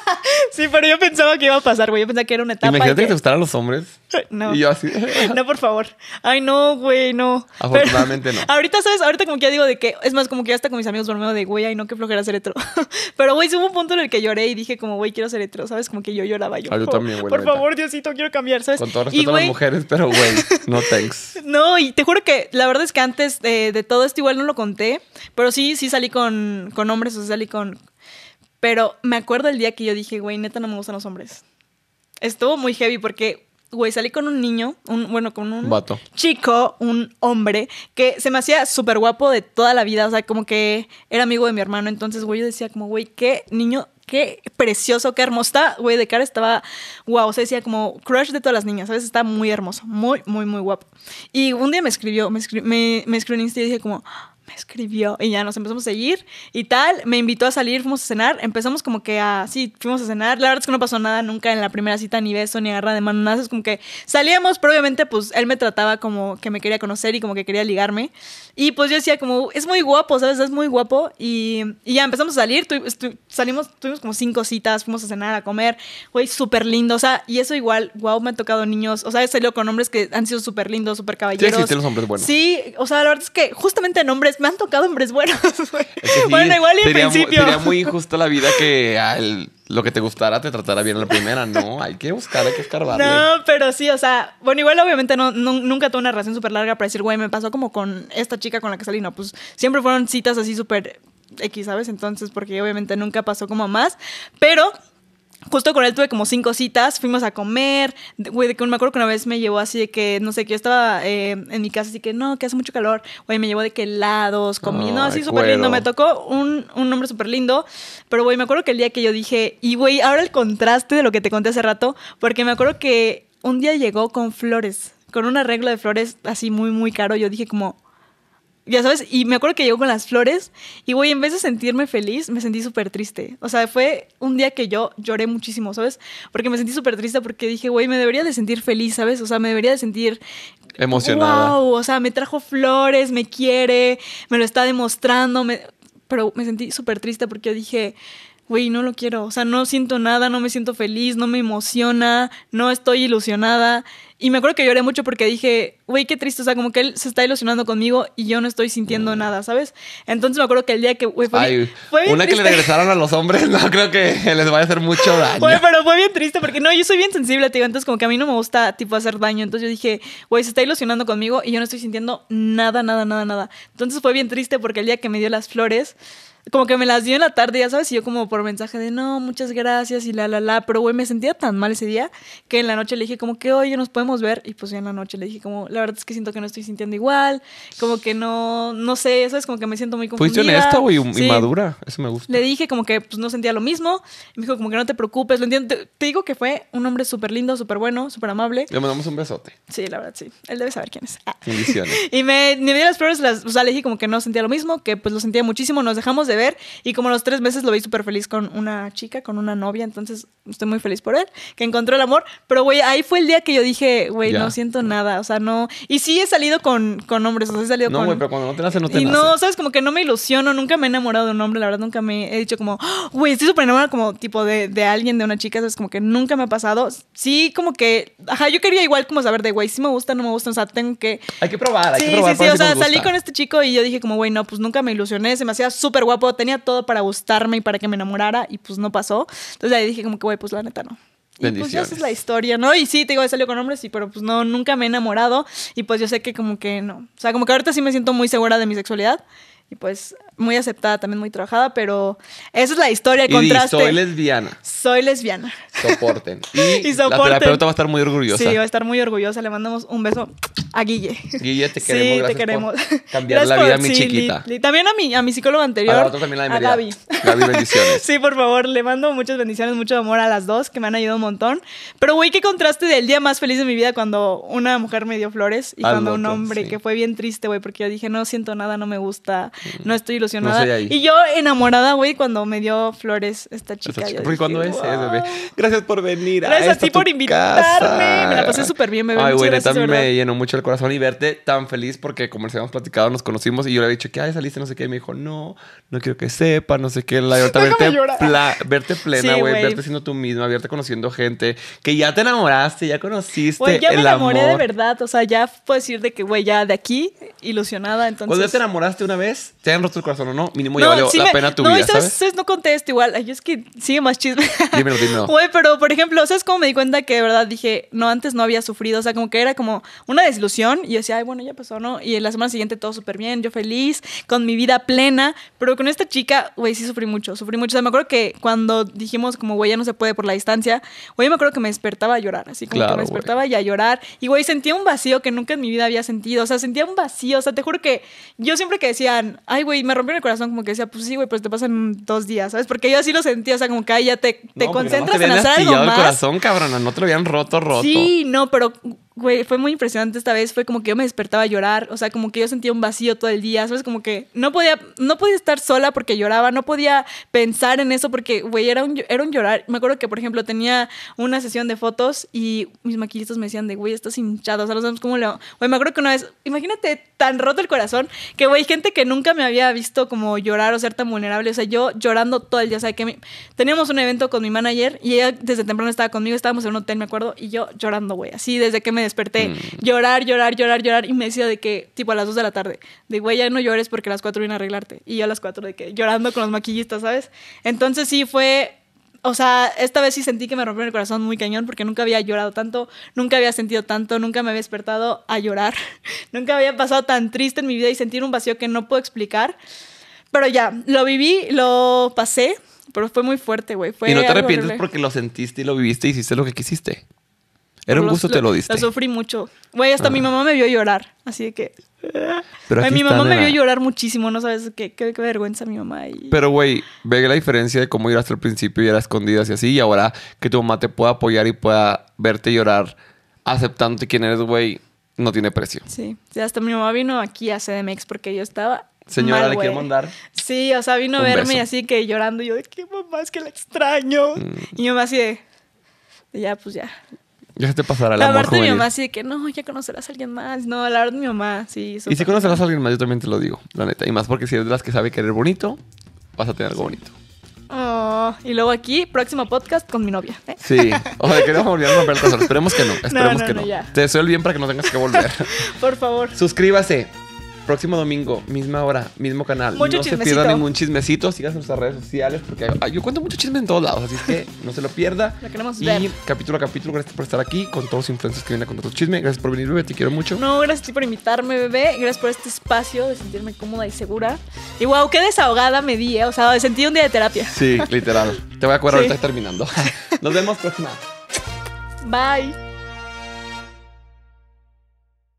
Sí, pero yo pensaba que iba a pasar, güey. Yo pensaba que era una etapa. Imagínate que... que... te gustaran los hombres. No. Y yo así. [laughs] no, por favor. Ay, no, güey, no. Afortunadamente no. Ahorita, ¿sabes? Ahorita como que ya digo de que. Es más, como que ya está con mis amigos dormido de, güey, ay, no, qué flojera ser hetero. [laughs] pero, güey, hubo un punto en el que lloré y dije, como, güey, quiero ser hetero, ¿sabes? Como que yo lloraba yo. Ah, yo también, güey. Por favor, Diosito, quiero cambiar, ¿sabes? Con todo respeto las mujeres, pero, güey, no thanks. [laughs] no, y te juro que la verdad es que antes de, todo esto igual no lo conté, pero sí, sí salí con, con hombres, o sea, salí con pero me acuerdo el día que yo dije, güey, neta no me gustan los hombres. Estuvo muy heavy porque, güey, salí con un niño, un, bueno, con un chico, un hombre, que se me hacía súper guapo de toda la vida. O sea, como que era amigo de mi hermano. Entonces, güey, yo decía como, güey, qué niño qué precioso, qué hermoso. Está, güey, de cara estaba wow. se sea, decía como crush de todas las niñas, ¿sabes? Está muy hermoso, muy, muy, muy guapo. Y un día me escribió, me, me, escribió en y dije como, escribió. Y ya nos empezamos a seguir y tal. Me invitó a salir, fuimos a cenar. Empezamos como que a. Ah, sí, fuimos a cenar. La verdad es que no pasó nada nunca en la primera cita, ni beso, ni agarra de mano, nada. Es como que salíamos, pero obviamente, pues él me trataba como que me quería conocer y como que quería ligarme. Y pues yo decía, como, es muy guapo, ¿sabes? Es muy guapo. Y, ya empezamos a salir. salimos, tuvimos como cinco citas, fuimos a cenar, a comer. Güey, súper lindo. O sea, y eso igual, guau, me ha tocado niños. O sea, he salido con hombres que han sido súper lindos, súper caballeros. Sí, sí, los hombres buenos. Sí, o sea, la verdad es que justamente nombres hombres han tocado hombres buenos. [laughs] bueno, igual y al principio. sería muy injusto la vida que [laughs] lo que te gustara te tratara bien la primera. No, hay que buscar, hay que escarbar No, pero sí, o sea, bueno, igual obviamente no, nunca tuve una relación súper larga para decir, güey, me pasó como con esta chica con la que salí. No, pues siempre fueron citas así súper X, ¿sabes? Entonces, porque obviamente nunca pasó como más, pero justo con él tuve como cinco citas, fuimos a comer, güey, me acuerdo que una vez me llevó así de que, no sé, que yo estaba eh, en mi casa así que, no, que hace mucho calor, güey, me llevó de que helados, comí, no, así súper lindo, me tocó un, un hombre súper lindo, pero güey, me acuerdo que el día que yo dije, y güey, ahora el contraste de lo que te conté hace rato, porque me acuerdo que un día llegó con flores, con un arreglo de flores así muy, muy caro, yo dije como ya sabes, y me acuerdo que llegó con las flores y, güey, en vez de sentirme feliz, me sentí súper triste. O sea, fue un día que yo lloré muchísimo, ¿sabes? Porque me sentí súper triste porque dije, güey, me debería de sentir feliz, ¿sabes? O sea, me debería de sentir... Emocionada. Wow, o sea, me trajo flores, me quiere, me lo está demostrando, pero me sentí súper triste porque yo dije, güey, no lo quiero, o sea, no siento nada, no me siento feliz, no me emociona, no estoy ilusionada. Y me acuerdo que lloré mucho porque dije, güey, qué triste, o sea, como que él se está ilusionando conmigo y yo no estoy sintiendo mm. nada, ¿sabes? Entonces me acuerdo que el día que, güey, fue, Una que le regresaron a los hombres, no [laughs] creo que les vaya a hacer mucho daño. Güey, pero fue bien triste porque no, yo soy bien sensible, tío. entonces como que a mí no me gusta, tipo, hacer daño. Entonces yo dije, güey, se está ilusionando conmigo y yo no estoy sintiendo nada, nada, nada, nada. Entonces fue bien triste porque el día que me dio las flores, como que me las dio en la tarde, ya sabes, y yo como por mensaje de no, muchas gracias y la, la, la, pero güey, me sentía tan mal ese día que en la noche le dije como que, oye, nos podemos ver, y pues ya en la noche le dije como, la verdad es que siento que no estoy sintiendo igual, como que no, no sé, sabes, como que me siento muy confundida. Fuiste honesta, güey, inmadura, eso me gusta. Le dije como que pues no sentía lo mismo, me dijo como que no te preocupes, lo entiendo, te, digo que fue un hombre súper lindo, súper bueno, súper amable. Le mandamos un besote. Sí, la verdad, sí, él debe saber quién es. Ah. [laughs] y me, me dio las pruebas, las, o sea, le dije como que no sentía lo mismo, que pues lo sentía muchísimo, nos dejamos de ver. Y como los tres meses lo vi súper feliz con una chica, con una novia, entonces estoy muy feliz por él, que encontró el amor. Pero, güey, ahí fue el día que yo dije, güey, no siento nada, o sea, no. Y sí he salido con, con hombres, o sea, he salido con. No, güey, pero cuando no te no y No, sabes, como que no me ilusiono, nunca me he enamorado de un hombre, la verdad, nunca me he dicho como, oh, güey, estoy súper enamorada como tipo de, de alguien, de una chica, sabes, como que nunca me ha pasado. Sí, como que, ajá, yo quería igual como saber de, güey, si me gusta, no me gusta, o sea, tengo que. Hay que probar, hay sí, que probar. Sí, sí, sí, o sea, salí con este chico y yo dije como, güey, no, pues nunca me ilusioné, se me hacía súper guapo tenía todo para gustarme y para que me enamorara y pues no pasó. Entonces ahí dije como que, güey, pues la neta no. Y pues esa es la historia, ¿no? Y sí, te digo, he salido con hombres, sí, pero pues no, nunca me he enamorado. Y pues yo sé que como que no. O sea, como que ahorita sí me siento muy segura de mi sexualidad. Y pues muy aceptada, también muy trabajada, pero esa es la historia, contraste. y contraste. soy lesbiana. Soy lesbiana. Soporten. [laughs] Y, La pelota va a estar muy orgullosa. Sí, va a estar muy orgullosa. Le mandamos un beso a Guille. Guille, te queremos. Sí, te queremos. cambiar la vida mi chiquita. Y también a mi, a mi psicólogo anterior. A Gaby. Gaby, bendiciones. [laughs] sí, por favor, le mando muchas bendiciones, mucho amor a las dos, que me han ayudado un montón. Pero, güey, qué contraste del día más feliz de mi vida cuando una mujer me dio flores y cuando un hombre, que fue bien triste, güey, porque yo dije, no siento nada, no me gusta, mm. no estoy y yo enamorada, güey, cuando me dio flores esta chica. es, Gracias por venir. Gracias a, ti por invitarme. Me la pasé súper bien, bebé. Ay, güey, me llenó mucho el corazón y verte tan feliz porque, como les habíamos platicado, nos conocimos y yo le había dicho que, ay, saliste, no sé qué. Y me dijo, no, no quiero que sepa, no sé qué. La verdad, verte, plena, güey, verte siendo tú misma, verte conociendo gente que ya te enamoraste, ya conociste. ya me enamoré amor. de verdad. O sea, ya puedo decir de que, güey, ya de aquí, ilusionada. Entonces. ya te enamoraste una vez, te han roto el corazón o no, mínimo ya la pena tu no, vida, ¿sabes? No contesto igual. Ay, es que sigue más chisme. [laughs] Dímelo, dímelo. Güey, pero por ejemplo, ¿sabes cómo me di cuenta que de verdad dije, no, antes no había sufrido? O sea, como que era como una desilusión y decía, ay, bueno, ya pasó, ¿no? Y en la semana siguiente todo súper bien, yo feliz, con mi vida plena. Pero con esta chica, güey, sí sufrí mucho, sufrí mucho. O sea, me acuerdo que cuando dijimos, como, güey, ya no se puede por la distancia, güey, me acuerdo que me despertaba a llorar, así como que me despertaba ya y a llorar. Y, güey, sentía un vacío que nunca en mi vida había sentido. O sea, sentía un vacío. O sea, te juro que yo siempre que decían, ay, güey, me rompió el corazón como que decía, pues sí, güey, pues te pasan dos días, ¿sabes? Porque yo así lo sentía, o sea, como que ahí ya te, te concentras en hacer algo más. el corazón, cabrón, no te lo habían roto, roto. Sí, no, pero güey, fue muy impresionante esta vez, fue como que yo me despertaba a llorar, o sea, como que yo sentía un vacío todo el día, ¿sabes? Como que no podía, no podía estar sola porque lloraba, no podía pensar en eso porque, güey, era un, era un llorar. Me acuerdo que, por ejemplo, tenía una sesión de fotos y mis maquillistas me decían de, güey, estás hinchado, o sea, no sabemos cómo le... Güey, me acuerdo que una vez, imagínate tan roto el corazón que, güey, gente que nunca me había visto como llorar o ser tan vulnerable, o sea, yo llorando todo el día, o sea, que teníamos un evento con mi manager y ella desde temprano estaba conmigo, estábamos en un hotel, me acuerdo, y yo llorando, güey, así desde que me desperté mm. llorar, llorar, llorar, llorar. Y me decía de que, tipo a las 2 de la tarde, de güey, ya no llores porque a las 4 vienen a arreglarte. Y yo a las 4 de que llorando con los maquillistas, ¿sabes? Entonces sí fue o sea, esta vez sí sentí que me rompió el corazón muy cañón porque nunca había llorado tanto, nunca había sentido tanto, nunca me había despertado a llorar, [laughs] nunca había pasado tan triste en mi vida y sentir un vacío que no puedo explicar. Pero ya, lo viví, lo pasé, pero fue muy fuerte, güey. Y no te arrepientes porque lo sentiste y lo viviste y hiciste lo que quisiste. Era un gusto, te lo diste. La sufrí mucho. Güey, hasta mi ah. mamá me vio llorar. Así de que. Pero Ay, mi mamá me vio llorar muchísimo, no sabes qué, qué, vergüenza mi mamá. Y... Pero, güey, ve la diferencia de cómo hasta al principio y era escondida y así, y ahora que tu mamá te pueda apoyar y pueda verte llorar aceptándote quién eres, güey, no tiene precio. Sí. hasta mi mamá vino aquí a CDMX porque yo estaba Señora, le quiero mandar. Sí, o sea, vino a verme y así que llorando. Y yo, de qué mamá, es que la extraño. Mm. Y mi mamá así de, ya, pues ya. Ya se te pasará la La muerte de mi mamá, sí, de que no, ya conocerás a alguien más. No, la verdad, mi mamá, sí. Y si conocerás a alguien más, yo también te lo digo, la neta. Y más porque si eres de las que sabe querer bonito, vas a tener algo bonito. Oh, y luego aquí, próximo podcast con mi novia. ¿eh? Sí. [laughs] O sea, queremos volver a romper el Esperemos que no. Esperemos que no. Te suelo el bien para que no tengas que volver. [laughs] Por favor. Suscríbase próximo domingo, misma hora, mismo canal. Mucho no se pierda ningún chismecito. en nuestras redes sociales porque yo cuento mucho chisme en todos lados, así que [laughs] no se lo pierda. queremos y capítulo a capítulo, gracias por estar aquí con todos los influencers que vienen a contar tu chisme. Gracias por venir, bebé. Te quiero mucho. No, gracias ti por invitarme, bebé. Gracias por este espacio de sentirme cómoda y segura. Y wow, qué desahogada me di, eh. O sea, sentí un día de terapia. Sí, literal. Te voy a acordar sí. ahorita terminando. [laughs] Nos vemos próxima. Bye.